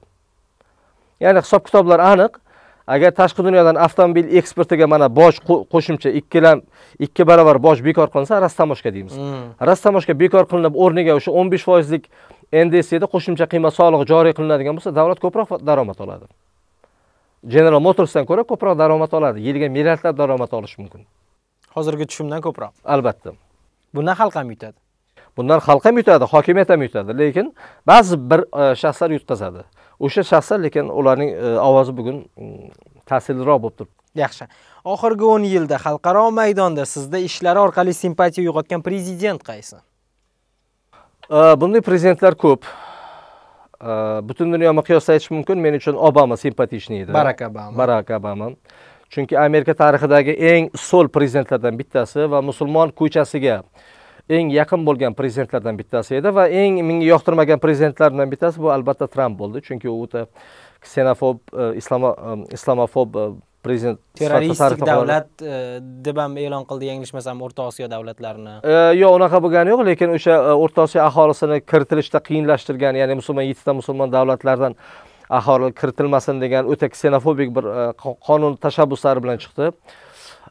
ya'ni hisob kitoblar aniq agar tashqi dunyodan avtomobil eksportiga mana boj qo'shimcha ikkilam ikki baravar boj bekor qilinsa rastamoshka deymiz hmm. rastamoshka bekor qilinib o'rniga o'sha o'n besh foizlik ndsda qo'shimcha qiymat solig'i joriy qilinadigan bo'lsa davlat ko'proq daromad oladi general motorsdan ko'ra ko'proq daromad oladi yilga milliardlab daromad olishi mumkin hozirgi tushumdan ko'proq albatta bundan xalq ham yutadi bundan xalq ham yutadi hokimiyat ham yutadi lekin ba'zi bir e, shaxslar yutqazadi o'sha shaxslar lekin ularning e, ovozi bugun mm, ta'sirliroq bo'lib turibdi yaxshi oxirgi o'n yilda xalqaro maydonda sizda ishlari orqali simpatiya uyg'otgan prezident qaysi e, bunday prezidentlar ko'p e, butun dunyo miqyosida aytish mumkin men uchun obama simpatichniy edi barak obama barak obama chunki amerika tarixidagi eng so'l prezidentlardan bittasi va musulmon ko'chasiga eng yaqin bo'lgan prezidentlardan bittasi edi va eng menga yoqtirmagan prezidentlardan bittasi bu albatta tramp bo'ldi chunki u o'ta ksenofob e, islomofob e, e, prezident terroristik davlat deb ham e'lon qildi yanglishmasam o'rta osiyo davlatlarini yo'q unaqa bo'lgani yo'q lekin o'sha o'rta osiyo aholisini kiritilishda qiyinlashtirgan ya'ni musulmon yettita musulmon davlatlardan aholi kiritilmasin degan o'ta ksenofobik bir qonun tashabbuslari bilan chiqdi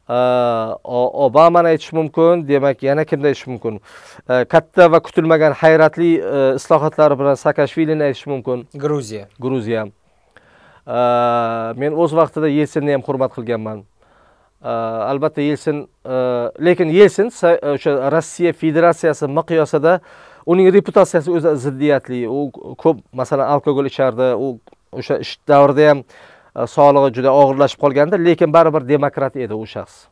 obamani aytish mumkin demak yana kimni aytish mumkin katta va kutilmagan hayratli e, islohotlar bilan saakashvilini aytish mumkin gruziya gruziya men o'z vaqtida yelsinni ham hurmat qilganman albatta yelsin e, lekin yelsin e, o'sha rossiya federatsiyasi miqyosida uning reputatsiyasi o'zi ziddiyatli u ko'p masalan alkogol ichardi u o'sha ish davrida ham E, sog'lig'i juda og'irlashib qolganda lekin baribir demokrat edi u shaxs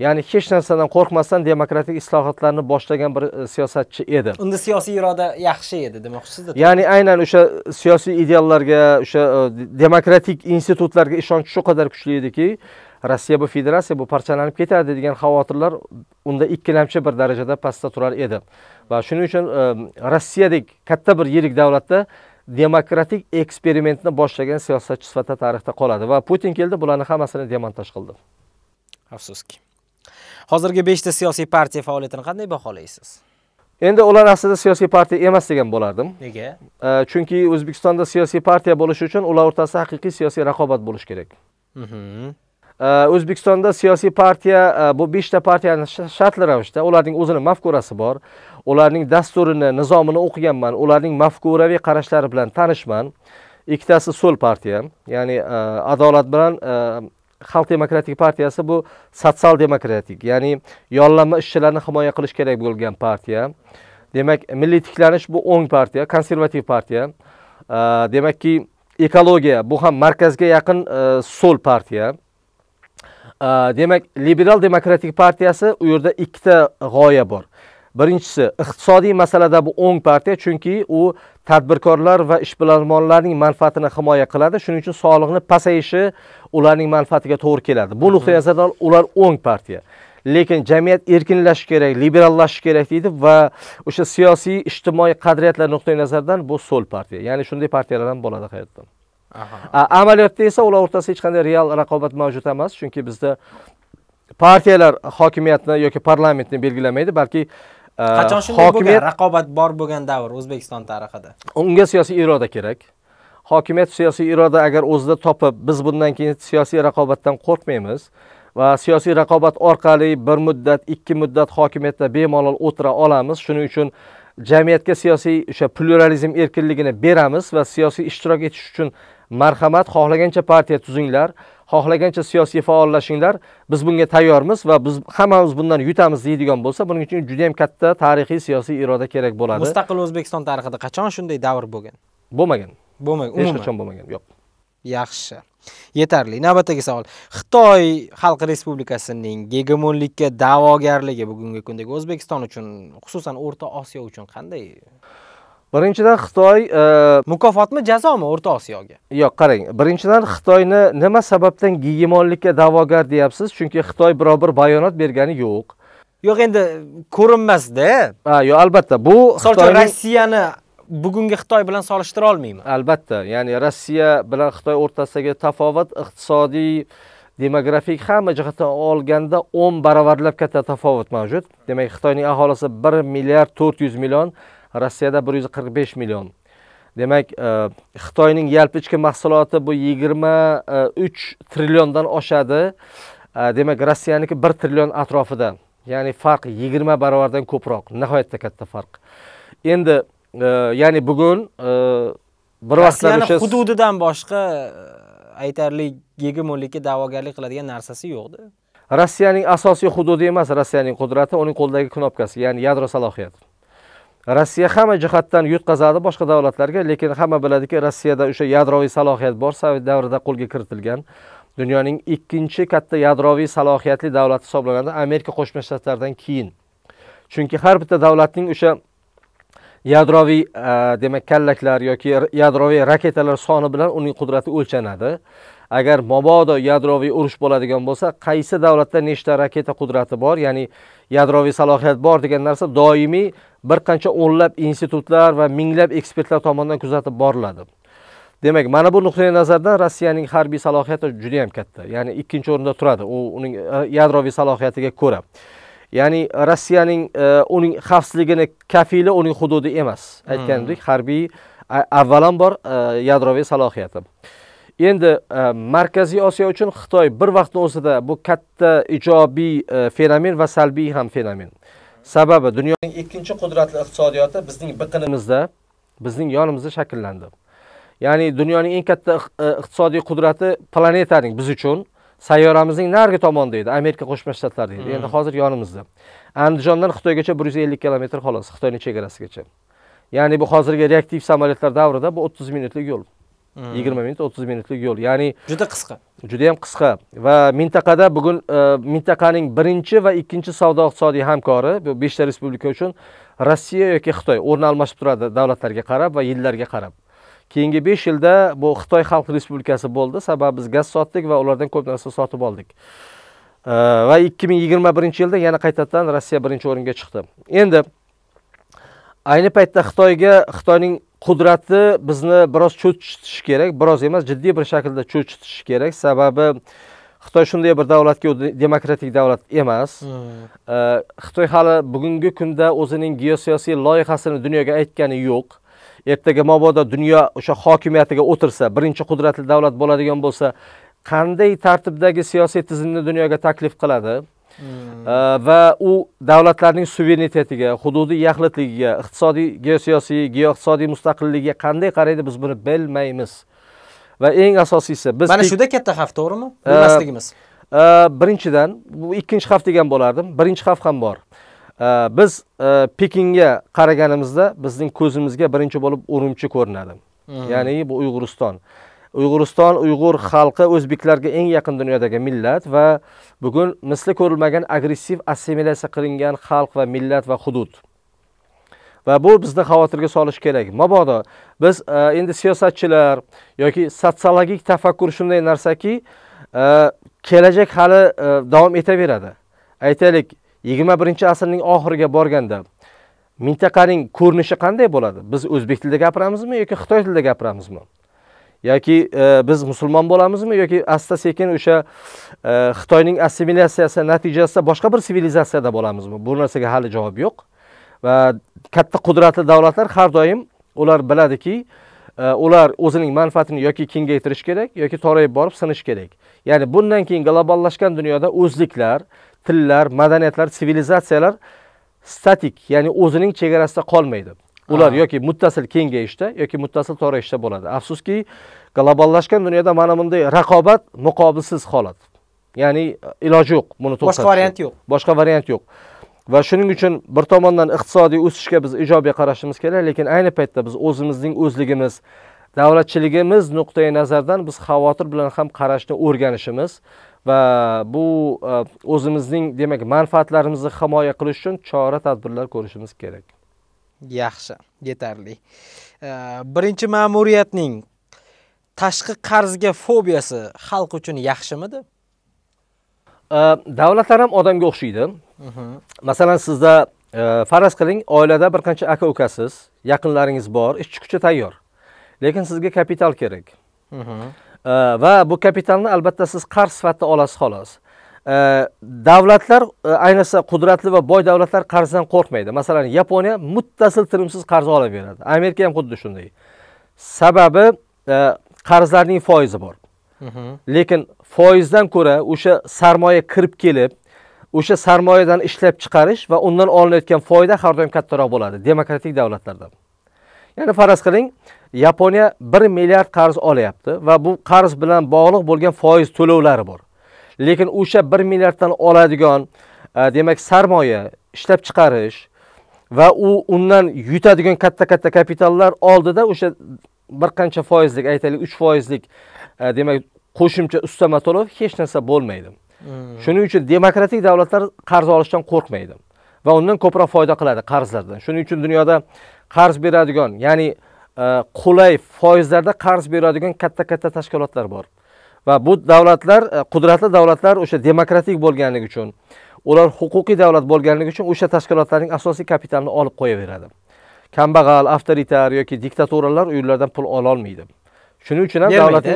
ya'ni hech narsadan qo'rqmasdan demokratik islohotlarni boshlagan bir e, siyosatchi edi unda siyosiy iroda yaxshi edi demoqchisizda ya'ni aynan o'sha siyosiy ideallarga o'sha e, demokratik institutlarga ishonch shu qadar kuchli ediki rossiya bu federatsiya bu parchalanib ketadi degan xavotirlar unda ikkilamchi bir darajada pastda turar edi va shuning uchun rossiyadek katta bir yirik davlatda demokratik eksperimentni boshlagan siyosatchi sifatida tarixda qoladi va putin keldi bularni hammasini demontaj qildi afsuski hozirgi beshta siyosiy partiya faoliyatini qanday baholaysiz endi ular aslida siyosiy partiya emas degan bo'lardim nega e, chunki o'zbekistonda siyosiy partiya bo'lishi uchun ular o'rtasida haqiqiy siyosiy raqobat bo'lishi kerak mhm. o'zbekistonda siyosiy partiya e, bu beshta partiyani shartli ravishda ularning o'zini mafkurasi bor ularning dasturini nizomini o'qiganman ularning mafkuraviy qarashlari bilan tanishman ikkitasi so'l partiya ya'ni e, adolat bilan e, xalq demokratik partiyasi bu sotsial demokratik ya'ni yollanma ishchilarni himoya qilish kerak bo'lgan partiya demak milliy tiklanish bu o'ng partiya konservativ partiya demakki ekologiya bu ham markazga yaqin so'l partiya Э, demak liberal demokratik partiyasi u yerda ikkita g'oya bor birinchisi iqtisodiy masalada bu o'ng partiya chunki u tadbirkorlar va ishbilarmonlarning manfaatini himoya qiladi shuning uchun soliqni pasayishi ularning manfaatiga to'g'ri keladi bu nuqtai nazardan ular o'ng partiya lekin jamiyat erkinlashishi kerak liberallashishi kerak deydi va o'sha siyosiy ijtimoiy qadriyatlar nuqtai nazaridan bu so'l partiya ya'ni shunday partiyalar ham bo'ladi hayotda amaliyotda esa ular o'rtasida hech qanday real raqobat mavjud emas chunki bizda partiyalar hokimiyatni yoki parlamentni belgilamaydi balki e, qachon shunday bo'lgan raqobat bor bo'lgan davr o'zbekiston tarixida unga siyosiy iroda kerak hokimiyat siyosiy iroda agar o'zida topib biz bundan keyin siyosiy raqobatdan qo'rqmaymiz va siyosiy raqobat orqali bir muddat ikki muddat hokimiyatda bemalol o'tira olamiz shuning uchun jamiyatga siyosiy o'sha pluralizm erkinligini beramiz va siyosiy ishtirok etish uchun marhamat xohlagancha partiya tuzinglar xohlagancha siyosiy faollashinglar biz bunga tayyormiz va biz hammamiz bundan yutamiz deydigan bo'lsa buning uchun juda yam katta tarixiy siyosiy iroda kerak bo'ladi mustaqil o'zbekiston tarixida qachon shunday davr bo'lgan bo'lmagan bo'lmagan hech qachon bo'lmagan yo'q yaxshi yetarli navbatdagi savol xitoy xalq respublikasining gegemonlikka da'vogarligi bugungi kundagi o'zbekiston uchun xususan o'rta osiyo uchun qanday birinchidan xitoy e, mukofotmi jazomi o'rta osiyoga yo'q qarang birinchidan xitoyni nima sababdan gegemonlikka da'vogar deyapsiz chunki xitoy biror bir bayonot bergani yo'q yo'q endi ko'rinmasda ha yo'q albatta bu misol uchun rossiyani bugungi xitoy bilan solishtira olmayman albatta ya'ni rossiya bilan xitoy o'rtasidagi tafovut iqtisodiy demografik hamma jihatdan olganda o'n baravarlab katta tafovut mavjud demak xitoyning aholisi bir milliard to'rt yuz million rossiyada bir yuz qirq besh million demak e, xitoyning yalpi ichki mahsuloti bu yigirma e, uch trilliondan oshadi e, demak rossiyaniki bir trillion atrofida ya'ni farq yigirma barobardan ko'proq nihoyatda katta farq endi ya'ni bugun bir vaqtlar o'sha hududidan boshqa aytarli gegemonlikka da'vogarlik qiladigan narsasi yo'qda rossiyaning asosiy hududi emas rossiyaning qudrati uning qo'lidagi knopkasi ya'ni yadro salohiyati rossiya hamma jihatdan yutqazadi boshqa davlatlarga lekin hamma biladiki rossiyada o'sha yadroviy salohiyat bor sovet davrida qo'lga kiritilgan dunyoning ikkinchi katta yadroviy salohiyatli davlati hisoblanadi amerika qo'shma shtatlaridan keyin chunki har bitta davlatning o'sha yadroviy e, demak kallaklar yoki yadroviy raketalar soni bilan uning qudrati o'lchanadi agar mabodo yadroviy urush bo'ladigan bo'lsa qaysi davlatda nechta raketa qudrati bor ya'ni yadroviy salohiyat bor degan narsa doimiy bir qancha o'nlab institutlar va minglab ekspertlar tomonidan kuzatib boriladi demak mana bu nuqtai nazardan rossiyaning harbiy salohiyati juda yam katta ya'ni ikkinchi o'rinda turadi u uning e, yadroviy salohiyatiga ko'ra ya'ni rossiyaning e, uning xavfsizligini kafili uning hududi emas aytganimdek hmm. harbiy avvalambor e, yadroviy salohiyati endi e, markaziy osiyo uchun xitoy bir vaqtni o'zida bu katta ijobiy e, fenomen va salbiy ham fenomen sababi dunyoning ikkinchi qudratli iqtisodiyoti bizning biqinimizda bizning yonimizda shakllandi ya'ni dunyoning eng katta e, iqtisodiy qudrati planetaning biz uchun sayyoramizning narigi tomonida edi amerika qo'shma shtatlari edi endi hmm. hozir yonimizda andijondan xitoygacha bir yuz ellik kilometr xolos xitoyni chegarasigacha ya'ni bu hozirgi reaktiv samolyotlar davrida bu o'ttiz minutlik yo'l Hmm. yigirma minut o'ttiz minutlik yo'l ya'ni juda qisqa juda yam qisqa va mintaqada bugun e, mintaqaning birinchi va ikkinchi savdo iqtisodiy hamkori bu beshta respublika uchun rossiya yoki xitoy o'rni almashib turadi davlatlarga qarab va yillarga qarab keyingi besh yilda bu xitoy xalq respublikasi bo'ldi sababi biz gaz sotdik va ulardan ko'p narsa sotib oldik e, va ikki ming yigirma birinchi yilda yana qaytadan rossiya birinchi o'ringa chiqdi endi ayni paytda xitoyga xitoyning qudrati bizni biroz cho'chitish kerak biroz emas jiddiy bir shaklda cho'chitish kerak sababi xitoy shunday bir davlatga demokratik davlat emas xitoy hali bugungi kunda o'zining geosiyosiy loyihasini dunyoga aytgani yo'q ertaga mabodo dunyo o'sha hokimiyatiga o'tirsa birinchi qudratli davlat bo'ladigan bo'lsa qanday tartibdagi siyosiy tizimni dunyoga taklif qiladi va u davlatlarning suverenitetiga hududiy yaxlitligiga iqtisodiy geosiyosiy geoiqtisodiy mustaqilligiga qanday qaraydi biz buni bilmaymiz va eng asosiysi biz mana shuda katta xavf to'g'rimi э, bilmasligimiz э, birinchidan bu ikkinchi xavf degan bo'lardim birinchi xavf ham bor э, biz pekinga qaraganimizda bizning ko'zimizga birinchi bo'lib urumchi ko'rinadi mm-hmm. ya'ni bu uyg'uriston uyg'uriston uyg'ur xalqi o'zbeklarga eng yaqin dunyodagi millat va bugun misli ko'rilmagan agressiv assimilyatsiya qilingan xalq va millat va hudud va bu bizni xavotirga solish kerak mabodo biz e, endi siyosatchilar yoki sotsiologik tafakkur shunday narsaki e, kelajak hali e, davom etaveradi aytaylik yigirma birinchi asrning oxiriga borganda mintaqaning ko'rinishi qanday bo'ladi biz o'zbek tilida gapiramizmi yoki xitoy tilida gapiramizmi yoki e, biz musulmon bo'lamizmi yoki asta sekin o'sha e, xitoyning assimilyatsiyasi natijasida boshqa bir sivilizatsiyada bo'lamizmi bu narsaga hali javob yo'q va katta qudratli davlatlar har doim ular biladiki e, ular o'zining manfaatini yoki kengaytirish kerak yoki torayib borib sinish kerak ya'ni bundan keyin globallashgan dunyoda o'zliklar tillar madaniyatlar sivilizatsiyalar statik ya'ni o'zining chegarasida qolmaydi ular yoki muttasil kengayishda yoki muttasil torayishda bo'ladi afsuski globallashgan dunyoda mana bunday raqobat muqobilsiz holat ya'ni e, iloji yo'q buni to'xtatish boshqa variant yo'q boshqa variant yo'q va shuning uchun bir tomondan iqtisodiy o'sishga biz ijobiy qarashimiz kerak lekin ayni paytda biz o'zimizning o'zligimiz davlatchiligimiz nuqtai nazaridan biz xavotir bilan ham qarashni o'rganishimiz va bu e, o'zimizning demak manfaatlarimizni himoya qilish uchun chora tadbirlar ko'rishimiz kerak yaxshi yetarli birinchi ma'muriyatning tashqi qarzga fobiyasi xalq uchun yaxshimidi davlatlar ham odamga o'xshaydi masalan sizda e, faraz qiling oilada bir qancha aka ukasiz yaqinlaringiz bor ishchi kuchi tayyor lekin sizga kapital kerak va bu kapitalni albatta siz qarz sifatida olasiz xolos Э, davlatlar э, ayniqsa qudratli va boy davlatlar qarzdan qo'rqmaydi masalan yaponiya muttasil tinimsiz qarz olaveradi amerika ham xuddi shunday sababi e, qarzlarning foizi bor lekin foizdan ko'ra o'sha sarmoya kirib kelib o'sha sarmoyadan ishlab chiqarish va undan olinayotgan foyda har doim kattaroq bo'ladi demokratik davlatlarda ya'ni faraz qiling yaponiya bir milliard qarz olyapti va bu qarz bilan bog'liq bo'lgan foiz to'lovlari bor lekin o'sha 1 milliarddan oladigan e, demak sarmoya ishlab chiqarish va u undan yutadigan katta katta kapitallar oldida o'sha bir qancha foizlik aytaylik 3 foizlik e, demak qo'shimcha ustama to'lov hech narsa bo'lmaydi hmm. shuning uchun demokratik davlatlar qarz olishdan qo'rqmaydi va undan ko'proq foyda qiladi qarzlardan shuning uchun dunyoda qarz beradigan ya'ni e, qulay foizlarda qarz beradigan katta katta tashkilotlar bor va bu davlatlar e, qudratli davlatlar o'sha demokratik bo'lganligi uchun ular huquqiy davlat bo'lganligi uchun o'sha tashkilotlarning asosiy kapitalini olib qo'yaveradi kambag'al avtoritar yoki diktaturalar u yerlardan pul ololmaydi shuning uchun ham davlat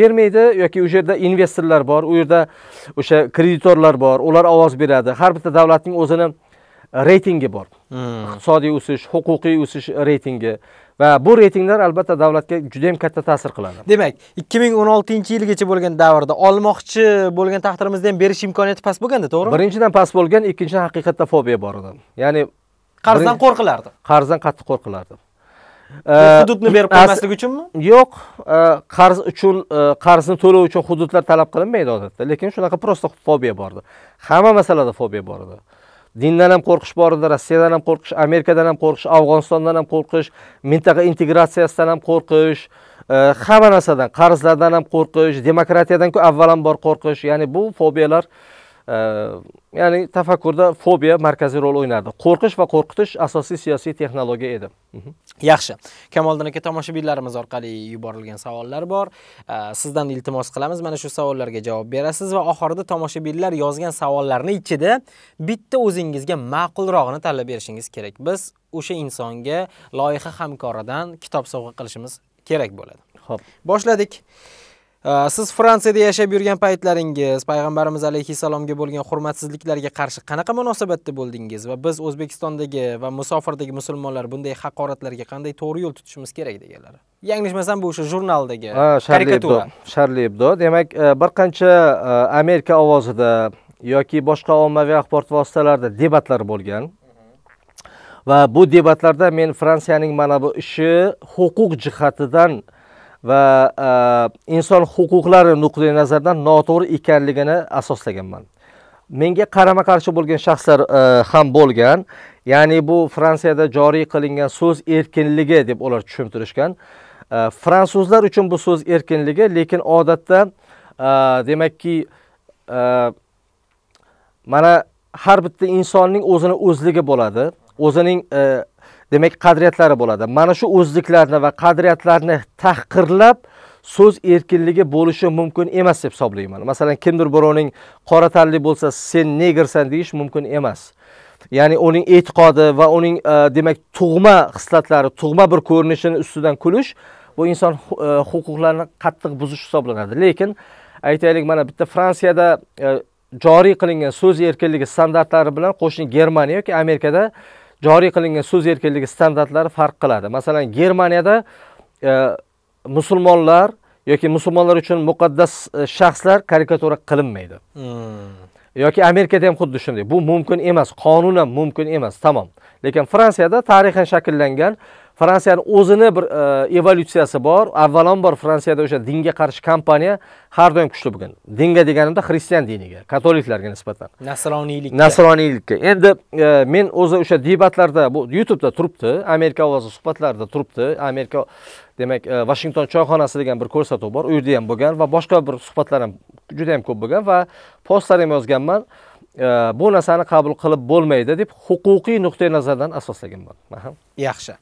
bermaydi yoki u yerda investorlar bor u yerda o'sha kreditorlar bor ular ovoz beradi har bitta davlatning o'zini reytingi bor hmm. iqtisodiy o'sish huquqiy o'sish reytingi va bu reytinglar albatta davlatga juda ham katta ta'sir qiladi demak 2016 yilgacha bo'lgan davrda olmoqchi bo'lgan taqdirimizda ham berish imkoniyati past bo'lganda to'g'rimi birinchidan past bo'lgan ikkinchidan haqiqatda fobiya bor edi ya'ni qarzdan qo'rqilardi qarzdan qattiq qo'rqilardi hududni berib qo'ymaslik uchunmi yo'q qarz uchun qarzni to'lov uchun hududlar talab qilinmaydi odatda lekin shunaqa prosta fobiya bor edi hamma masalada fobiya bor edi dindan ham qo'rqish edi rossiyadan ham qo'rqish amerikadan ham qo'rqish afg'onistondan ham qo'rqish mintaqa integratsiyasidan ham qo'rqish e, hamma narsadan qarzlardan ham qo'rqish demokratiyadan avvalambor qo'rqish ya'ni bu fobiyalar ya'ni tafakkurda fobiya markaziy rol o'ynardi qo'rqish va qo'rqitish asosiy siyosiy texnologiya edi mhm. yaxshi kamoliddin aka tomoshabinlarimiz orqali yuborilgan savollar bor sizdan iltimos qilamiz mana shu savollarga javob berasiz va oxirida tomoshabinlar yozgan savollarni ichida bitta o'zingizga ma'qulrog'ini tanlab berishingiz kerak biz o'sha insonga loyiha hamkoridan kitob sovg'a qilishimiz kerak bo'ladi ho'p boshladik Э, siz fransiyada yashab yurgan paytlaringiz payg'ambarimiz alayhissalomga bo'lgan hurmatsizliklarga qarshi qanaqa munosabatda bo'ldingiz va biz o'zbekistondagi va musofirdagi musulmonlar bunday haqoratlarga qanday to'g'ri yo'l tutishimiz kerak deganlari yanglishmasam bu o'sha jurnaldagi karikatura sharli ibdo demak e, bir qancha e, amerika ovozida yoki boshqa ommaviy axborot vositalarida debatlar bo'lgan mhm. va bu debatlarda men fransiyaning mana bu ishi huquq jihatidan va e, inson huquqlari nuqtai nazaridan noto'g'ri ekanligini asoslaganman menga qarama qarshi bo'lgan shaxslar e, ham bo'lgan ya'ni bu fransiyada joriy qilingan so'z erkinligi deb ular tushuntirishgan e, fransuzlar uchun bu so'z erkinligi lekin odatda demakki mana har bitta insonning o'zini o'zligi bo'ladi o'zining demak qadriyatlari bo'ladi mana shu o'zliklarni va qadriyatlarni tahqirlab so'z erkinligi bo'lishi mumkin emas deb hisoblayman masalan kimdir birovning qora tanli bo'lsa sen negrsan deyish mumkin emas ya'ni uning e'tiqodi va uning e, demak tug'ma hislatlari tug'ma bir ko'rinishini ustidan kulish bu inson e, huquqlarini qattiq buzish hisoblanadi lekin aytaylik mana bitta fransiyada e, joriy qilingan so'z erkinligi standartlari bilan qo'shni germaniya yoki amerikada joriy qilingan so'z erkinligi standartlari farq qiladi masalan germaniyada e, musulmonlar yoki musulmonlar uchun muqaddas e, shaxslar karikatura qilinmaydi hmm. yoki amerikada ham xuddi shunday bu mumkin emas qonunan mumkin emas tamom lekin fransiyada tarixan shakllangan fransiyani o'zini bir e, evolyutsiyasi bor avvalambor fransiyada o'sha dinga qarshi kompaniya har doim kuchli bo'lgan dinga deganimda xristian diniga katoliklarga nisbatan nasroniylikka nasroniylikka endi e, men o'zi o'sha debatlarda bu youtubeda turibdi amerika ovozi suhbatlarida turibdi amerika demak vashington e, choyxonasi degan bir ko'rsatuv bor u yerda ham bo'lgan va boshqa bir suhbatlar ham juda yam ko'p bo'lgan va postlar ham yozganman bu narsani qabul qilib bo'lmaydi deb huquqiy nuqtai nazardan asoslaganman yaxshi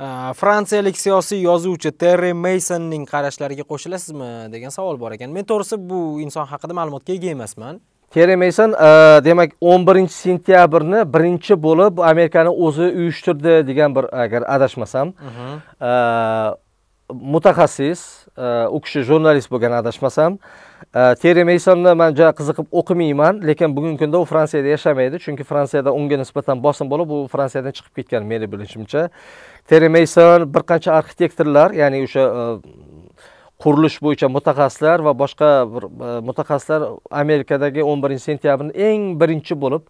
Э, fransiyalik siyosiy yozuvchi terri meysonning qarashlariga qo'shilasizmi degan savol bor ekan men to'g'risi bu inson haqida ma'lumotga ega emasman terri meyson e, demak 11 sentyabrni birinchi bo'lib amerikani o'zi uyushtirdi degan bir agar adashmasam e, mutaxassis e, u kishi jurnalist bo'lgan adashmasam teri meysonni man juda qiziqib o'qimayman lekin bugungi kunda u fransiyada yashamaydi chunki fransiyada unga nisbatan bosim bo'lib u fransiyadan chiqib ketgan meni bilishimcha teri meyson bir qancha arxitektorlar ya'ni o'sha e, qurilish bo'yicha mutaxassislar va boshqa bir e, mutaxassislar amerikadagi o'n birinchi sentyabrni eng birinchi bo'lib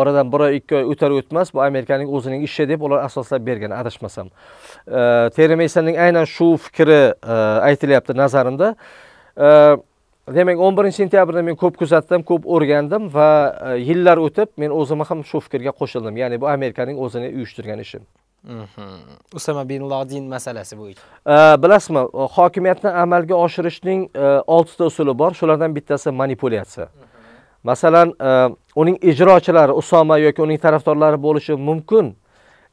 oradan bir oy ikki oy o'tar o'tmas bu amerikaning o'zining ishi deb ular asoslab bergan adashmasam e, teri meysonning aynan shu fikri aytilyapti nazarimda demak 11 sentyabrda men ko'p kuzatdim ko'p o'rgandim va e, yillar o'tib men o'zim ham shu fikrga qo'shildim ya'ni bu amerikaning o'zini uyushtirgan ishi mhm. usama bin lodin masalasi bo'yicha e, bilasizmi hokimiyatni amalga oshirishning e, oltita usuli bor shulardan bittasi manipulyatsiya mhm. masalan uning ijrochilari usoma yoki uning tarafdorlari bo'lishi mumkin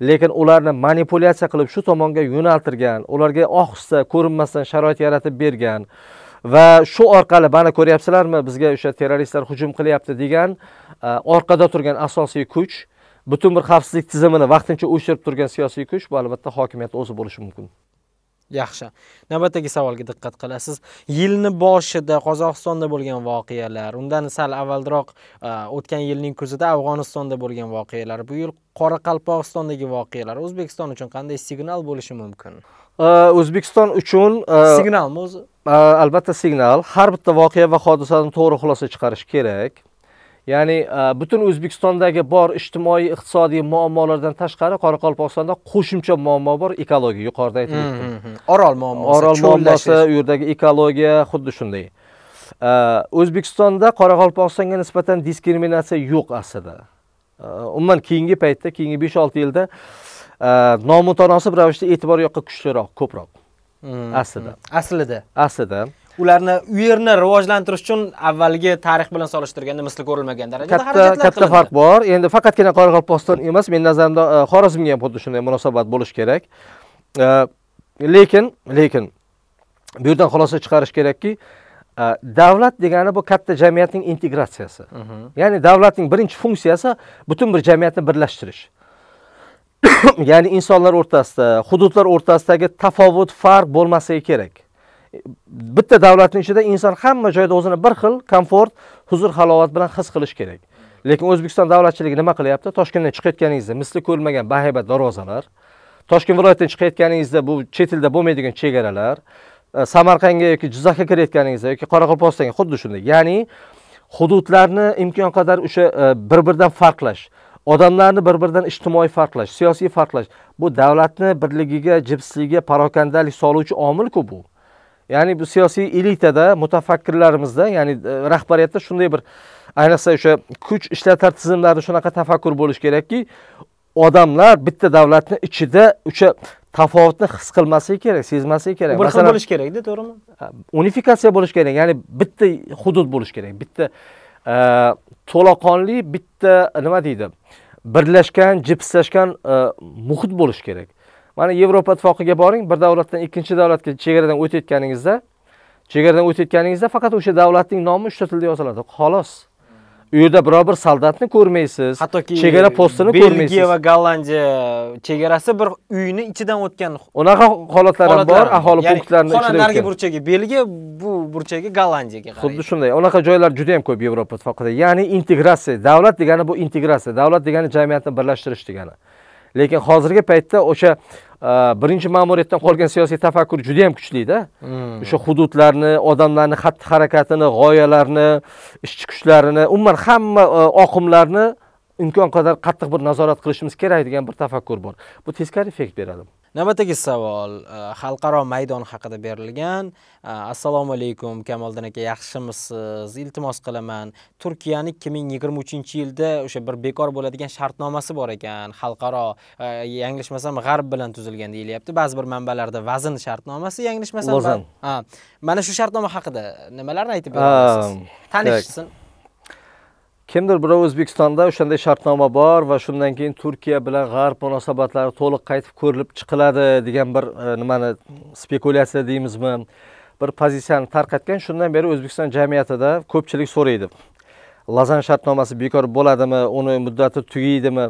lekin ularni manipulyatsiya qilib shu tomonga yo'naltirgan ularga ohista ko'rinmasdan sharoit yaratib bergan va shu orqali mana ko'ryapsizlarmi bizga o'sha terroristlar hujum qilyapti degan e, orqada turgan asosiy kuch butun bir xavfsizlik tizimini vaqtincha o'chirib turgan siyosiy kuch bu albatta hokimiyat o'zi bo'lishi mumkin yaxshi navbatdagi savolga diqqat qilasiz yilni boshida qozog'istonda bo'lgan voqealar undan sal avvalroq e, o'tgan yilning kuzida afg'onistonda bo'lgan voqealar bu yil qoraqalpog'istondagi voqealar o'zbekiston uchun qanday signal bo'lishi mumkin Э, o'zbekiston uchun e, signalmi o'zi e, albatta signal har bitta voqea va hodisadan to'g'ri xulosa chiqarish kerak ya'ni e, butun o'zbekistondagi bor ijtimoiy iqtisodiy muammolardan tashqari qoraqalpog'istonda qo'shimcha muammo bor ekologiya yuqorida aytilib o'tdi mm-hmm. orol muammosi orol muammosi u yerdagi ekologiya xuddi shunday o'zbekistonda qoraqalpog'istonga nisbatan diskriminatsiya yo'q aslida umuman keyingi paytda keyingi besh olti yilda Э, nomutanosib ravishda e'tibor yoqqa kuchliroq ko'proq mm-hmm. aslida aslida aslida ularni u yerni rivojlantirish uchun avvalgi tarix bilan solishtirganda misli ko'rilmagan darajada katta katta farq bor endi faqatgina qoraqalpog'iston emas meni nazarimda e, xorazmga ham xuddi shunday munosabat bo'lishi kerak e, lekin lekin bu yerdan xulosa chiqarish kerakki e, davlat degani bu katta jamiyatning integratsiyasi mm-hmm. ya'ni davlatning birinchi funksiyasi butun bir jamiyatni birlashtirish [COUGHS] ya'ni insonlar o'rtasida hududlar o'rtasidagi tafovut farq bo'lmasligi kerak bitta davlatni ichida inson hamma joyda o'zini bir xil komfort huzur halovat bilan his qilish kerak lekin o'zbekiston davlatchiligi nima qilyapti toshkentdan chiqayotganingizda misli ko'rilmagan bahaybat darvozalar toshkent viloyatidan chiqayotganingizda bu chet elda bo'lmaydigan chegaralar e, samarqandga yoki jizzaxga kirayotganingizda yoki qoraqalpog'istonga xuddi shunday ya'ni hududlarni imkon qadar o'sha e, bir biridan farqlash odamlarni bir biridan ijtimoiy farqlash siyosiy farqlash bu davlatni birligiga jipsligiga parokandalik soluvchi omilku bu ya'ni bu siyosiy elitada mutafakkirlarimizda ya'ni e, rahbariyatda shunday bir ayniqsa o'sha kuch ishlatar tizimlarda shunaqa tafakkur bo'lishi kerakki odamlar bitta davlatni ichida o'sha tafovutni his qilmasligi kerak sezmasligi kerak bir xil bo'lishi kerakda to'g'rimi unifikatsiya bo'lishi kerak ya'ni bitta hudud bo'lishi kerak bitta e, to'laqonli bitta nima deydi birlashgan jipslashgan e, muhit bo'lishi kerak mana yevropa ittifoqiga boring bir davlatdan ikkinchi davlatga chegaradan o'tayotganingizda chegaradan o'tayotganingizda faqat o'sha davlatning nomi uchta tilda yoziladi xolos u yerda biror bir soldatni ko'rmaysiz hattoki chegara postini ko'rmaysiz belgiya va gollandiya chegarasi bir uyni ichidan o'tgan unaqa holatlar ham bor aholi yani, punktlarini ichida narigi burchagi belgiya bu burchagi gollandiyaga xuddi shunday unaqa joylar juda yam ko'p yevropa ittifoqida ya'ni integratsiya davlat degani bu integratsiya davlat degani jamiyatni birlashtirish degani lekin hozirgi paytda o'sha Э, birinchi ma'muriyatdan qolgan siyosiy tafakkur juda ham kuchlida mm. o'sha hududlarni odamlarni xatti harakatini g'oyalarni ishchi kuchlarini umuman hamma e, oqimlarni imkon qadar qattiq bir nazorat qilishimiz kerak degan bir tafakkur bor bu teskari effekt beradi navbatdagi savol e, xalqaro maydon haqida berilgan e, assalomu alaykum kamoliddin aka yaxshimisiz iltimos qilaman turkiyani ikki ming yigirma uchinchi yilda o'sha bir bekor bo'ladigan shartnomasi bor ekan xalqaro e, yanglishmasam g'arb bilan tuzilgan deyilyapti ba'zi bir manbalarda vazn shartnomasi yanglishmasam ha. mana shu shartnoma haqida nimalarni aytib berasiz tanishsin kimdir birov o'zbekistonda o'shanday shartnoma bor va shundan keyin turkiya bilan g'arb munosabatlari to'liq qaytib ko'rilib chiqiladi degan bir e, nimani spekulyatsiya deymizmi bir pozitsiyani tarqatgan shundan beri o'zbekiston jamiyatida ko'pchilik so'raydi lazan shartnomasi bekor bo'ladimi uni muddati tugaydimi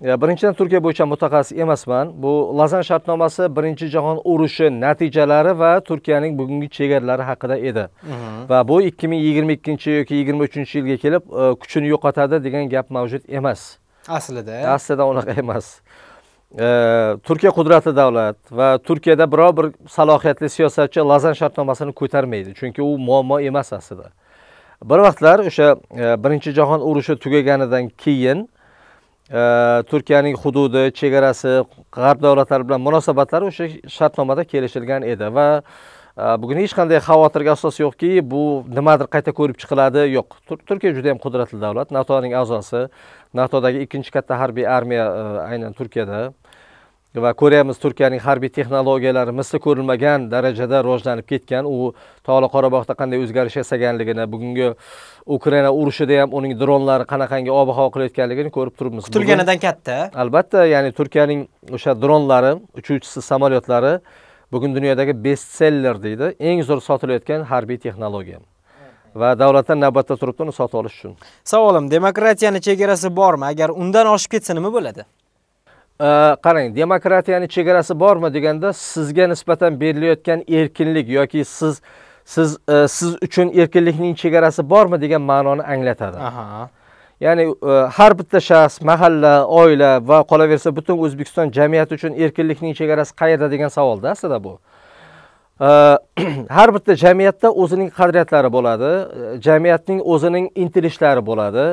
birinchidan turkiya bo'yicha mutaxassis emasman bu lazan shartnomasi birinchi jahon urushi natijalari va turkiyaning bugungi chegaralari haqida edi mhm. va bu ikki ming yigirma ikkinchi yoki yigirma uchinchi yilga kelib e, kuchini yo'qotadi degan gap mavjud emas aslida aslida unaqa emas e, turkiya qudratli davlat va turkiyada biror bir salohiyatli siyosatchi lazan shartnomasini ko'tarmaydi chunki u muammo emas aslida bir vaqtlar o'sha e, birinchi jahon urushi tugaganidan keyin turkiyaning hududi chegarasi g'arb davlatlari bilan munosabatlari o'sha shartnomada kelishilgan edi va e, bugun hech qanday xavotirga asos yo'qki bu nimadir qayta ko'rib chiqiladi yo'q turkiya juda yam qudratli davlat natoning a'zosi natodagi ikkinchi katta harbiy armiya e, aynan turkiyada va ko'ryapmiz turkiyaning harbiy texnologiyalari misli ko'rilmagan darajada rivojlanib ketgan u tog'li qorabog'da qanday o'zgarish yasaganligini bugungi ukraina urushida ham uning dronlari qanaqangi ob havo qilayotganligini ko'rib turibmiz kutilganidan katta albatta ya'ni turkiyaning o'sha dronlari uchuvchisiz samolyotlari bugun dunyodagi bestseller deydi eng zo'r sotilayotgan harbiy texnologiya va davlatdan navbatda turibdi uni sotib olish uchun savolim demokratiyani chegarasi bormi agar undan oshib ketsa nima bo'ladi Э, qarang demokratiyani chegarasi bormi deganda sizga nisbatan berilayotgan erkinlik yoki siz siz e, siz uchun erkinlikning chegarasi bormi degan ma'noni anglatadi ya'ni e, har bitta shaxs mahalla oila va qolaversa butun o'zbekiston jamiyati uchun erkinlikning chegarasi qayerda degan savolda aslida bu e, [CLEARS THROAT] har bitta jamiyatda o'zining qadriyatlari bo'ladi jamiyatning o'zining intilishlari bo'ladi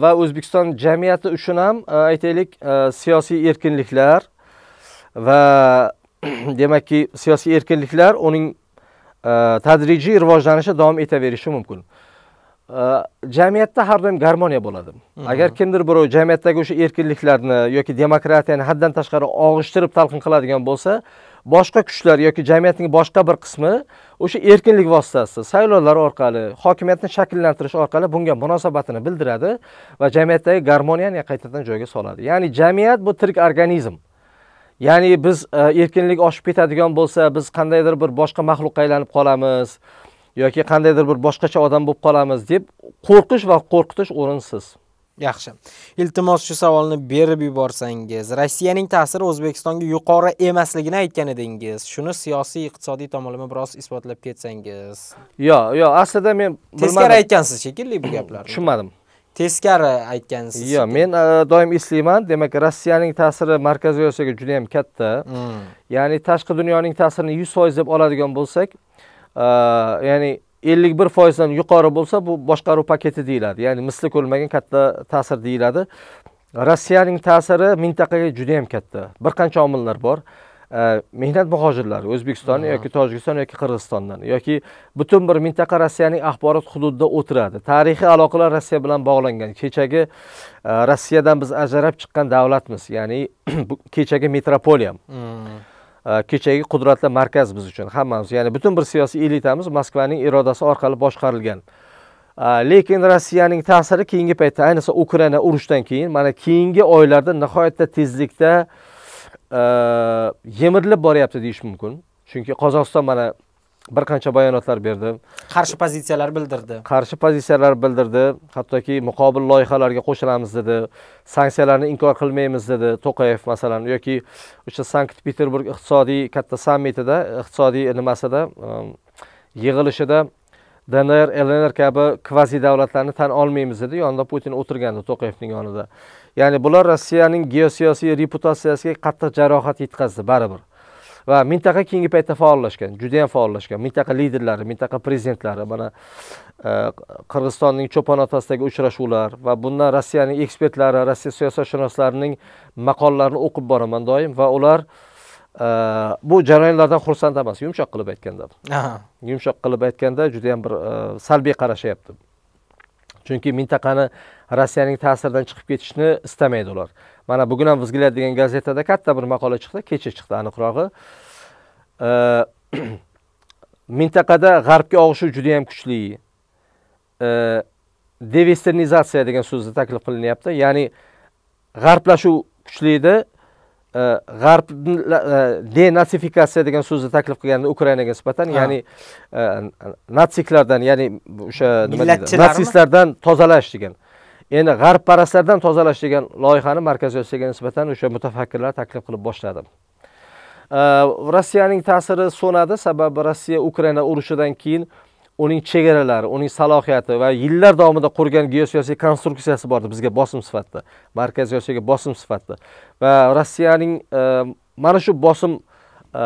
va o'zbekiston jamiyati uchun ham e, aytaylik e, siyosiy erkinliklar va [CLEARS THROAT] demakki siyosiy erkinliklar uning e, tadrijiy rivojlanishi davom etaverishi mumkin jamiyatda har doim garmoniya bo'ladi mhm. agar kimdir birov jamiyatdagi o'sha erkinliklarni yoki demokratiyani haddan tashqari og'ishtirib talqin qiladigan bo'lsa boshqa kuchlar yoki jamiyatning boshqa bir qismi o'sha erkinlik vositasida saylovlar orqali hokimiyatni shakllantirish orqali bunga munosabatini bildiradi va jamiyatdagi garmoniyani qaytadan joyiga soladi ya'ni jamiyat bu tirik organizm ya'ni biz e, erkinlik oshib ketadigan bo'lsa biz qandaydir bir boshqa maxluqqa aylanib qolamiz yoki qandaydir bir boshqacha odam bo'lib qolamiz deb qo'rqish va qo'rqitish o'rinsiz yaxshi iltimos shu savolni berib yuborsangiz rossiyaning ta'siri o'zbekistonga yuqori emasligini aytgan edingiz shuni siyosiy iqtisodiy tomonlama biroz isbotlab ketsangiz yo'q yo'q aslida men teskari aytgansiz shekilli bu gaplarni tushunmadim teskari aytgansiz yo'q men e, doim eslayman demak rossiyaning ta'siri markaziy osiyoga juda yam katta hmm. ya'ni tashqi dunyoning ta'sirini yuz foiz deb oladigan bo'lsak e, ya'ni ellik bir foizdan yuqori bo'lsa bu boshqaruv paketi deyiladi ya'ni misli ko'rilmagan katta ta'sir deyiladi rossiyaning ta'siri mintaqaga juda yam katta bir qancha omillar bor mehnat muhojirlari o'zbekiston yoki tojikiston yoki qirg'izistondan yoki butun bir mintaqa rossiyaning axborot hududida o'tiradi tarixiy aloqalar rossiya bilan bog'langan kechagi e, rossiyadan biz ajrab chiqqan davlatmiz ya'ni [CLEARS THROAT] kechagi metropoliya hmm. kechagi qudratli markaz biz uchun hammamiz ya'ni butun bir siyosiy elitamiz moskvaning irodasi orqali boshqarilgan lekin rossiyaning ta'siri keyingi paytda ayniqsa ukraina urushidan keyin mana keyingi oylarda nihoyatda tezlikda yemirilib boryapti deyish mumkin chunki qozog'iston mana bir qancha bayonotlar berdi qarshi pozitsiyalar bildirdi qarshi pozitsiyalar bildirdi hattoki muqobil loyihalarga qo'shilamiz dedi sanksiyalarni inkor qilmaymiz dedi to'qayev masalan yoki o'sha sankt peterburg iqtisodiy katta sammitida iqtisodiy nimasida um, yig'ilishida dnr lnr kabi kvazi davlatlarni tan olmaymiz dedi yonida putin o'tirgandi to'qayevning yonida ya'ni bular rossiyaning geosiyosiy reputatsiyasiga qattiq jarohat yetkazdi baribir va mintaqa keyingi paytda faollashgan juda yam faollashgan mintaqa liderlari mintaqa prezidentlari mana e, qirg'izistonning cho'pon otasidagi uchrashuvlar va bundan rossiyaning ekspertlari rossiya siyosatshunoslarining maqolalarini o'qib boraman doim va ular e, bu jarayonlardan xursand emas yumshoq qilib aytganda yumshoq qilib aytganda juda yam bir e, salbiy qarashyapti chunki mintaqani rossiyaning ta'siridan chiqib ketishni istamaydi ular mana bugun ham взгляд degan gazetada katta bir maqola chiqdi kecha chiqdi aniqrog'i [CLEARS THROAT] mintaqada g'arbga og'ishuv juda yam kuchli devesternizatsiya degan so'zni taklif qilinyapti ya'ni g'arblashuv kuchli edi g'arb e, denatsifikatsiya degan so'zni taklif qilgandi ukrainaga nisbatan ya'ni e, natsiklardan ya'ni o'sha nima deydi natsistlardan tozalash degan endi g'arbparastlardan tozalash degan loyihani markaziy osiyoga nisbatan o'sha mutafakkirlar taklif qilib boshladi rossiyaning ta'siri so'nadi sababi rossiya ukraina urushidan keyin uning chegaralari uning salohiyati va yillar davomida qurgan geosiyosiy konstruksiyasi bordi bizga bosim sifatida markaziy osiyoga bosim sifatida va rossiyaning e, mana shu bosim e,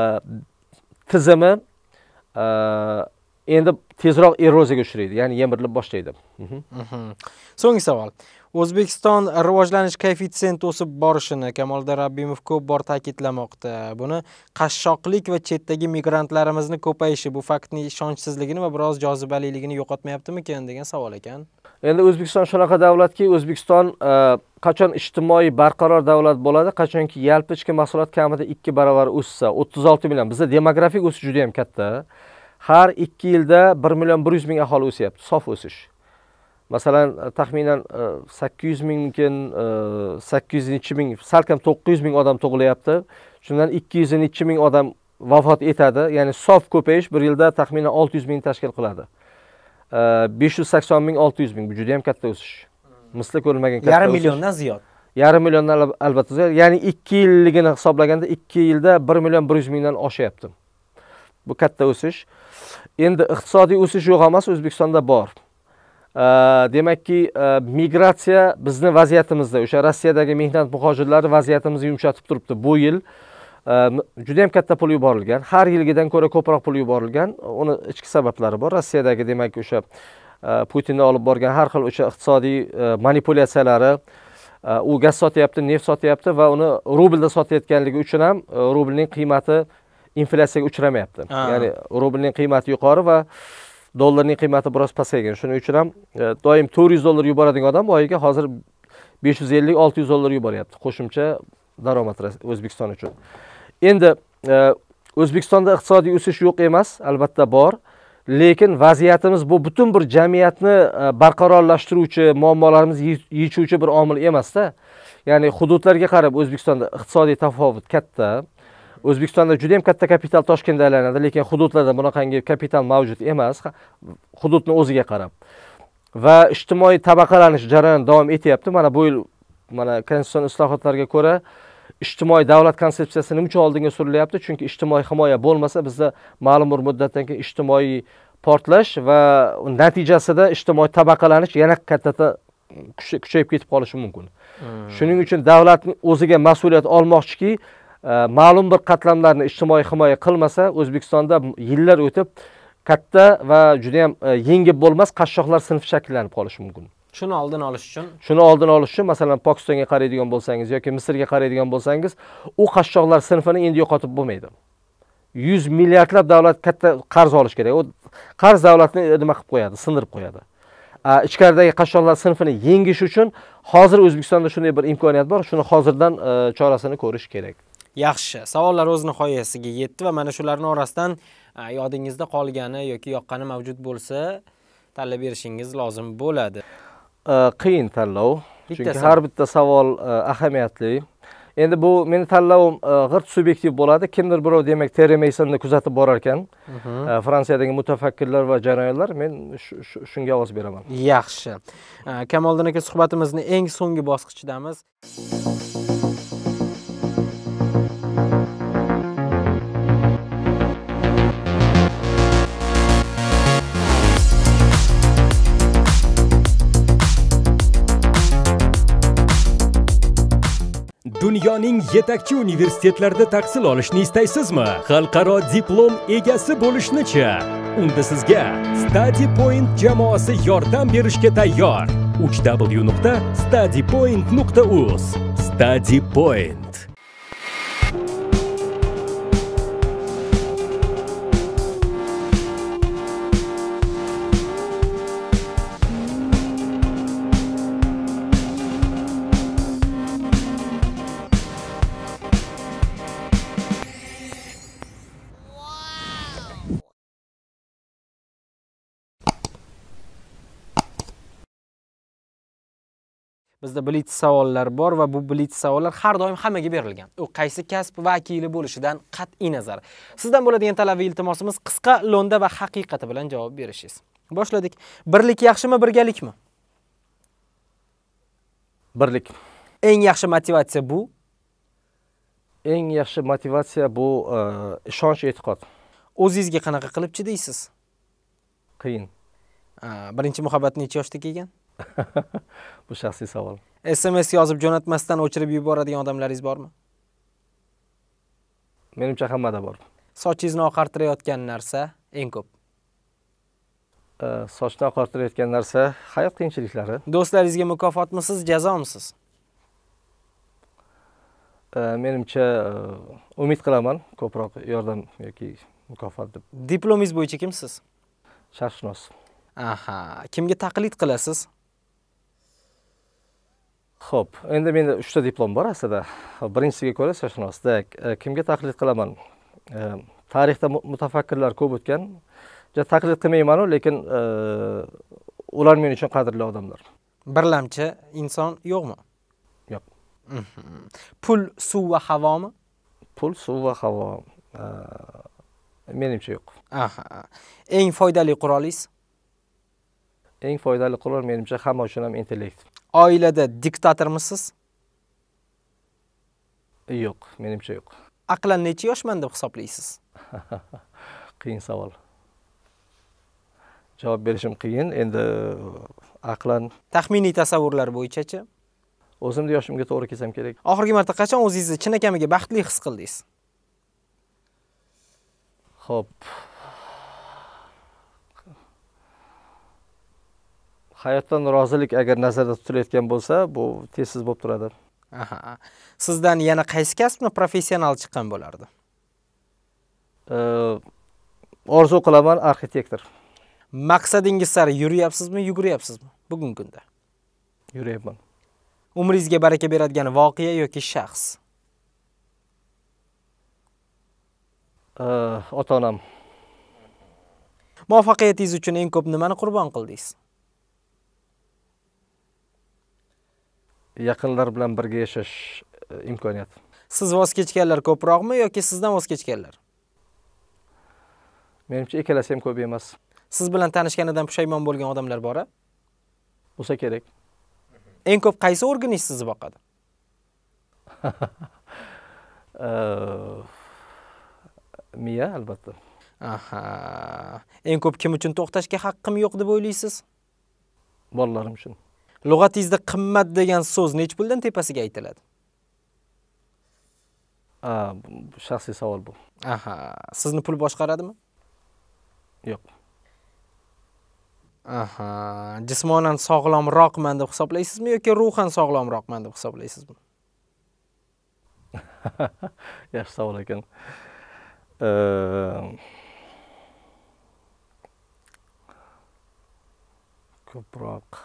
tizimi e, endi tezroq eroziyaga uchraydi ya'ni yemirilib boshlaydi mhm. Mhm. so'nggi savol o'zbekiston rivojlanish koeffitsienti o'sib borishini kamolda rabbimov ko'p bor ta'kidlamoqda buni qashshoqlik va chetdagi migrantlarimizni ko'payishi bu faktning ishonchsizligini va biroz jozibaliligini yo'qotmayaptimikan degan savol ekan endi o'zbekiston shunaqa davlatki o'zbekiston e, qachon ijtimoiy barqaror davlat bo'ladi qachonki yalpi ichki mahsulot kamida ikki barobar o'ssa o'ttiz olti million bizda demografik o'sish juda yam katta har 2 yilda 1 million 100 ming aholi o'syapti, sof o'sish. Masalan, e, taxminan 800 e, sakkiz 800 nechi ming, salkam 900 ming odam tug'ilyapti. Shundan 200 nechi ming odam vafot etadi. Ya'ni sof ko'payish bir yilda taxminan 600 ming tashkil qiladi. 580 e, ming 600 ming bu juda ham katta o'sish. Misli ko'rilmagan katta. Yarim milliondan ziyod. Yarim milliondan albatta ziyod. Ya'ni 2 yilligini hisoblaganda 2 yilda 1 million 100 mingdan oshyapti. Bu katta o'sish. endi iqtisodiy o'sish yo'q emas o'zbekistonda bor demakki e, migratsiya bizni vaziyatimizda o'sha rossiyadagi mehnat muhojirlari vaziyatimizni yumshatib turibdi bu yil juda yam katta pul yuborilgan har yilgidan ko'ra ko'proq pul yuborilgan uni ichki sabablari bor rossiyadagi demak o'sha e, putinni olib borgan har xil o'sha iqtisodiy e, manipulyatsiyalari u gaz sotyapti neft sotyapti va uni rublda sotayotganligi uchun ham rublning qiymati inflyatsiyaga uchramayapti ya'ni rublning qiymati yuqori va dollarning qiymati biroz pasaygan shuning uchun ham e, doim to'rt yuz dollar yuboradigan odam oyiga hozir besh yuz ellik olti yuz dollar yuboryapti qo'shimcha daromad o'zbekiston uchun endi e, o'zbekistonda iqtisodiy o'sish yo'q emas albatta bor lekin vaziyatimiz bu butun bir jamiyatni e, barqarorlashtiruvchi muammolarimizni yechuvchi bir omil emasda ya'ni hududlarga qarab o'zbekistonda iqtisodiy tafovut katta o'zbekistonda juda yam katta kapital toshkentda aylanadi lekin hududlarda bunaqangi kapital mavjud emas hududni o'ziga qarab va ijtimoiy tabaqalanish jarayoni davom etyapti mana bu yil mana konstitutsion islohotlarga ko'ra ijtimoiy davlat konsepsiyasi nima uchun oldinga surilyapti chunki ijtimoiy himoya bo'lmasa bizda ma'lum bir muddatdan keyin ijtimoiy portlash va natijasida ijtimoiy tabaqalanish yana katta kuchayib ketib qolishi mumkin hmm. shuning uchun davlatni o'ziga mas'uliyat olmoqchiki Э, ma'lum bir qatlamlarni ijtimoiy himoya qilmasa o'zbekistonda yillar o'tib katta va judayam e, yengib bo'lmas qashshoqlar sinfi shakllanib qolishi mumkin shuni oldini olish uchun shuni oldini olish uchun masalan pokistonga qaraydigan bo'lsangiz yoki misrga qaraydigan bo'lsangiz u qashshoqlar sinfini endi yo'qotib bo'lmaydi yuz milliardlab davlat katta qarz olish kerak u qarz davlatni nima qilib qo'yadi sindirib qo'yadi ichkaridagi qashshoqlar sinfini yengish uchun hozir o'zbekistonda shunday bir imkoniyat bor shuni hozirdan e, chorasini ko'rish kerak yaxshi savollar o'z nihoyasiga yetdi va mana shularni orasidan yodingizda qolgani yoki yoqqani mavjud bo'lsa tanlab berishingiz lozim bo'ladi qiyin tanlov chunki har bitta savol ahamiyatli endi bu meni tanlovim g'irt subyektiv bo'ladi kimdir birov demak teri meysonni kuzatib borar ekan mhm. fransiyadagi mutafakkirlar va jarayonlar men shunga ovoz beraman yaxshi kamoliddin aka suhbatimizni eng so'nggi bosqichidamiz dunyoning yetakchi universitetlarida tahsil olishni istaysizmi xalqaro diplom egasi bo'lishnichi unda sizga point jamoasi yordam berishga tayyor uch w nuqta point nuqta uz studypoint bizda blitz savollar bor va bu blitz savollar har doim hammaga berilgan u qaysi kasb vakili bo'lishidan qat'iy nazar sizdan bo'ladigan talab va iltimosimiz qisqa lo'nda va haqiqati bilan javob berishingiz boshladik birlik yaxshimi birgalikmi birlik eng yaxshi motivatsiya bu eng yaxshi motivatsiya bu e, ishonch e'tiqod o'zingizga qanaqa qilib chidaysiz qiyin birinchi muhabbat necha yoshda kelgan bu shaxsiy savol sms yozib jo'natmasdan o'chirib yuboradigan odamlaringiz bormi menimcha hammada bor sochingizni oqartirayotgan narsa eng ko'p sochni oqartirayotgan narsa hayot qiyinchiliklari do'stlaringizga mukofotmisiz jazomisiz menimcha e, umid qilaman ko'proq yordam yoki mukofot deb diplomingiz bo'yicha kimsiz sharqshunos aha kimga taqlid qilasiz ho'p endi menda uchta diplom bor aslida birinchisiga ko'ra siyoshunosda e, kimga taqlid qilaman e, tarixda mutafakkirlar ko'p o'tgan taqlid qilmaymanu lekin e, ular men uchun qadrli odamlar birlamchi inson yo'qmi yo'q mhm. pul suv va havomi pul suv va havo menimcha yo'q aha eng foydali qurolingiz eng foydali qurol menimcha hamma uchun ham intellekt oilada diktatormisiz yo'q menimcha yo'q aqlan necha yoshman deb hisoblaysiz [LAUGHS] qiyin savol javob berishim qiyin endi aqlan taxminiy tasavvurlar bo'yichachi o'zimni yoshimga to'g'ri kelsam kerak oxirgi marta qachon o'zingizni chinakamiga baxtli his qildingiz ho'p hayotdan rozilik agar nazarda tutilayotgan bo'lsa bu tez bo'lib turadi aha sizdan yana qaysi kasbni professional chiqqan bo'lardi orzu qilaman arxitektor maqsadingiz sari yuryapsizmi yuguryapsizmi bugungi kunda yuryapman umringizga baraka beradigan voqea yoki shaxs ota onam muvaffaqiyatingiz uchun eng ko'p nimani qurbon qildingiz yaqinlar bilan birga yashash e, imkoniyati siz voz kechganlar ko'proqmi yoki sizdan voz kechganlar menimcha ikkalasi ham ko'p emas siz bilan tanishganidan pushaymon bo'lgan odamlar bora bo'lsa kerak [LAUGHS] eng ko'p qaysi organingiz sizni boqadi [LAUGHS] miya albatta aha eng ko'p kim uchun to'xtashga haqqim yo'q deb o'ylaysiz bolalarim uchun lug'atingizda qimmat degan so'z nech puldan tepasiga aytiladi shaxsiy savol bu aha sizni pul boshqaradimi yo'q aha jismonan sog'lomroqman deb hisoblaysizmi yoki ruhan sog'lomroqman deb hisoblaysizmi [LAUGHS] yaxshi savol ekan ko'proq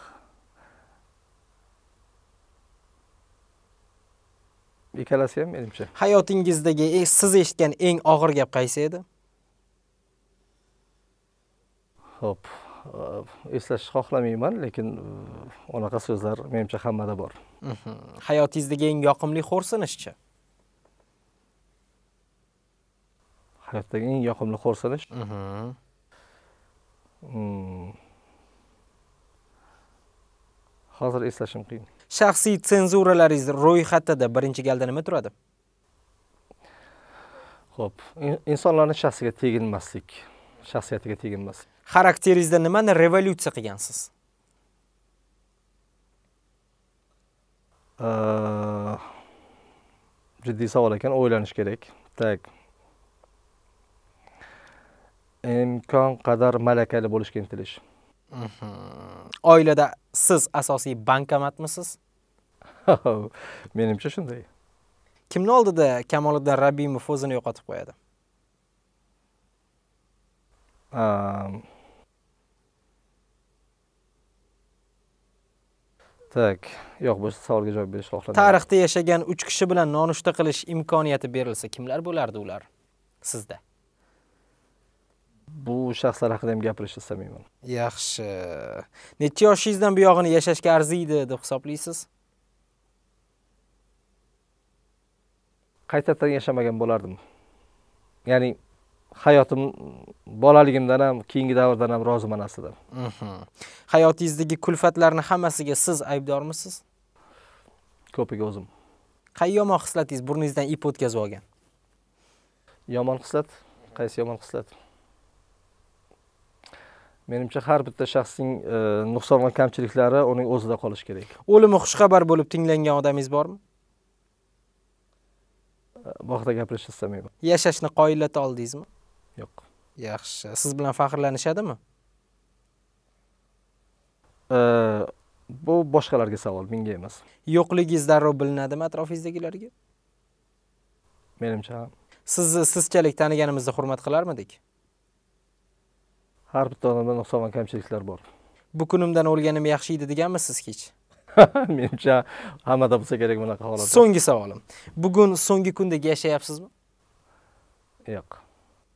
ikkalasi ham menimcha hayotingizdagi e, siz eshitgan eng og'ir gap qaysi edi ho'p e, eslash xohlamayman lekin unaqa e, so'zlar menimcha hammada bor mhm. hayotingizdagi eng yoqimli xo'rsinishchi hayotdagi eng yoqimli xo'rsinish mhm. hmm. hozir eslashim qiyin shaxsiy senzuralaringiz ro'yxatida birinchi galda nima turadi ho'p insonlarning shaxsiga teginmaslik shaxsiyatiga teginmaslik xarakteringizda nimani revolyutsiya qilgansiz jiddiy savol ekan o'ylanish kerak так imkon qadar malakali bo'lishga intilish Mhmm. Oilada siz asosiy bankomatmisiz? [LAUGHS] Menimcha shunday. Kimni oldida Kamoliddin Rabbimov o'zini yo'qotib qo'yadi? Tak, yo'q, bu savolga javob berish xohlamayman. Tarixda yashagan 3 kishi bilan nonushta qilish imkoniyati berilsa, kimlar bo'lardi ular sizda? bu shaxslar haqida ham gapirishni istamayman yaxshi necha yoshingizdan buyog'ini yashashga arziydi deb hisoblaysiz qaytadan yashamagan bo'lardim ya'ni hayotim bolaligimdan ham keyingi davrdan ham roziman aslida mhm. hayotingizdagi kulfatlarni hammasiga siz aybdormisiz ko'piga o'zim qay yomon hislatingiz burningizdan ip o'tkazib olgan yomon hislat qaysi yomon hislat menimcha har bitta shaxsning e, nuqson va kamchiliklari uning o'zida qolishi kerak o'limi xushxabar bo'lib tinglangan odamingiz bormi e, bu haqida gapirishni istamayman yashashni qoyillata oldingizmi yo'q yaxshi siz bilan faxrlanishadimi e, bu boshqalarga savol menga emas yo'qligingiz darrov bilinadimi atrofingizdagilarga menimcha sizni sizchalik taniganimizni hurmat qilarmidik har bitta odamda nuqson kamchiliklar bor bu kunimdan o'lganim yaxshi edi deganmisiz kech [LAUGHS] menimcha hammada bo'lsa kerak bunaqa holat so'nggi savolim bugun so'nggi kundek yashayapsizmi yo'q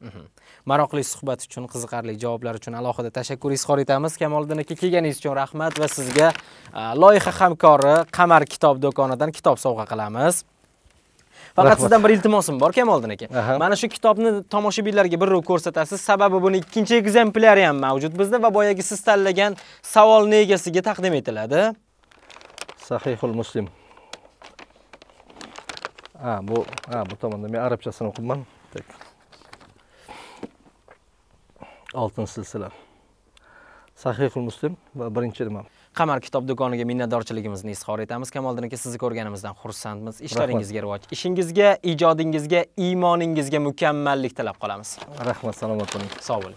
mhm. maroqli suhbat uchun qiziqarli javoblar uchun alohida tashakkur izhor etamiz kamoliddin aka kelganingiz uchun rahmat va sizga loyiha hamkori qamar kitob do'konidan kitob sovg'a qilamiz faqat sizdan bir iltimosim bor kamoldin aka mana shu kitobni tomoshabinlarga birrov ko'rsatasiz sababi buni ikkinchi ekzemplari ham mavjud bizda va boyagi siz tanlagan savolni egasiga taqdim etiladi sahihul muslim ha bu ha bu tomonda men arabchasini o'qibman oltin silsila sahihul muslim va birinchi imom qamar kitob do'koniga minnatdorchiligimizni izhor etamiz kamoliddin aka sizni ko'rganimizdan xursandmiz ishlaringizga rivoj ishingizga ijodingizga iymoningizga mukammallik tilab qolamiz rahmat salomat bo'ling sog' bo'ling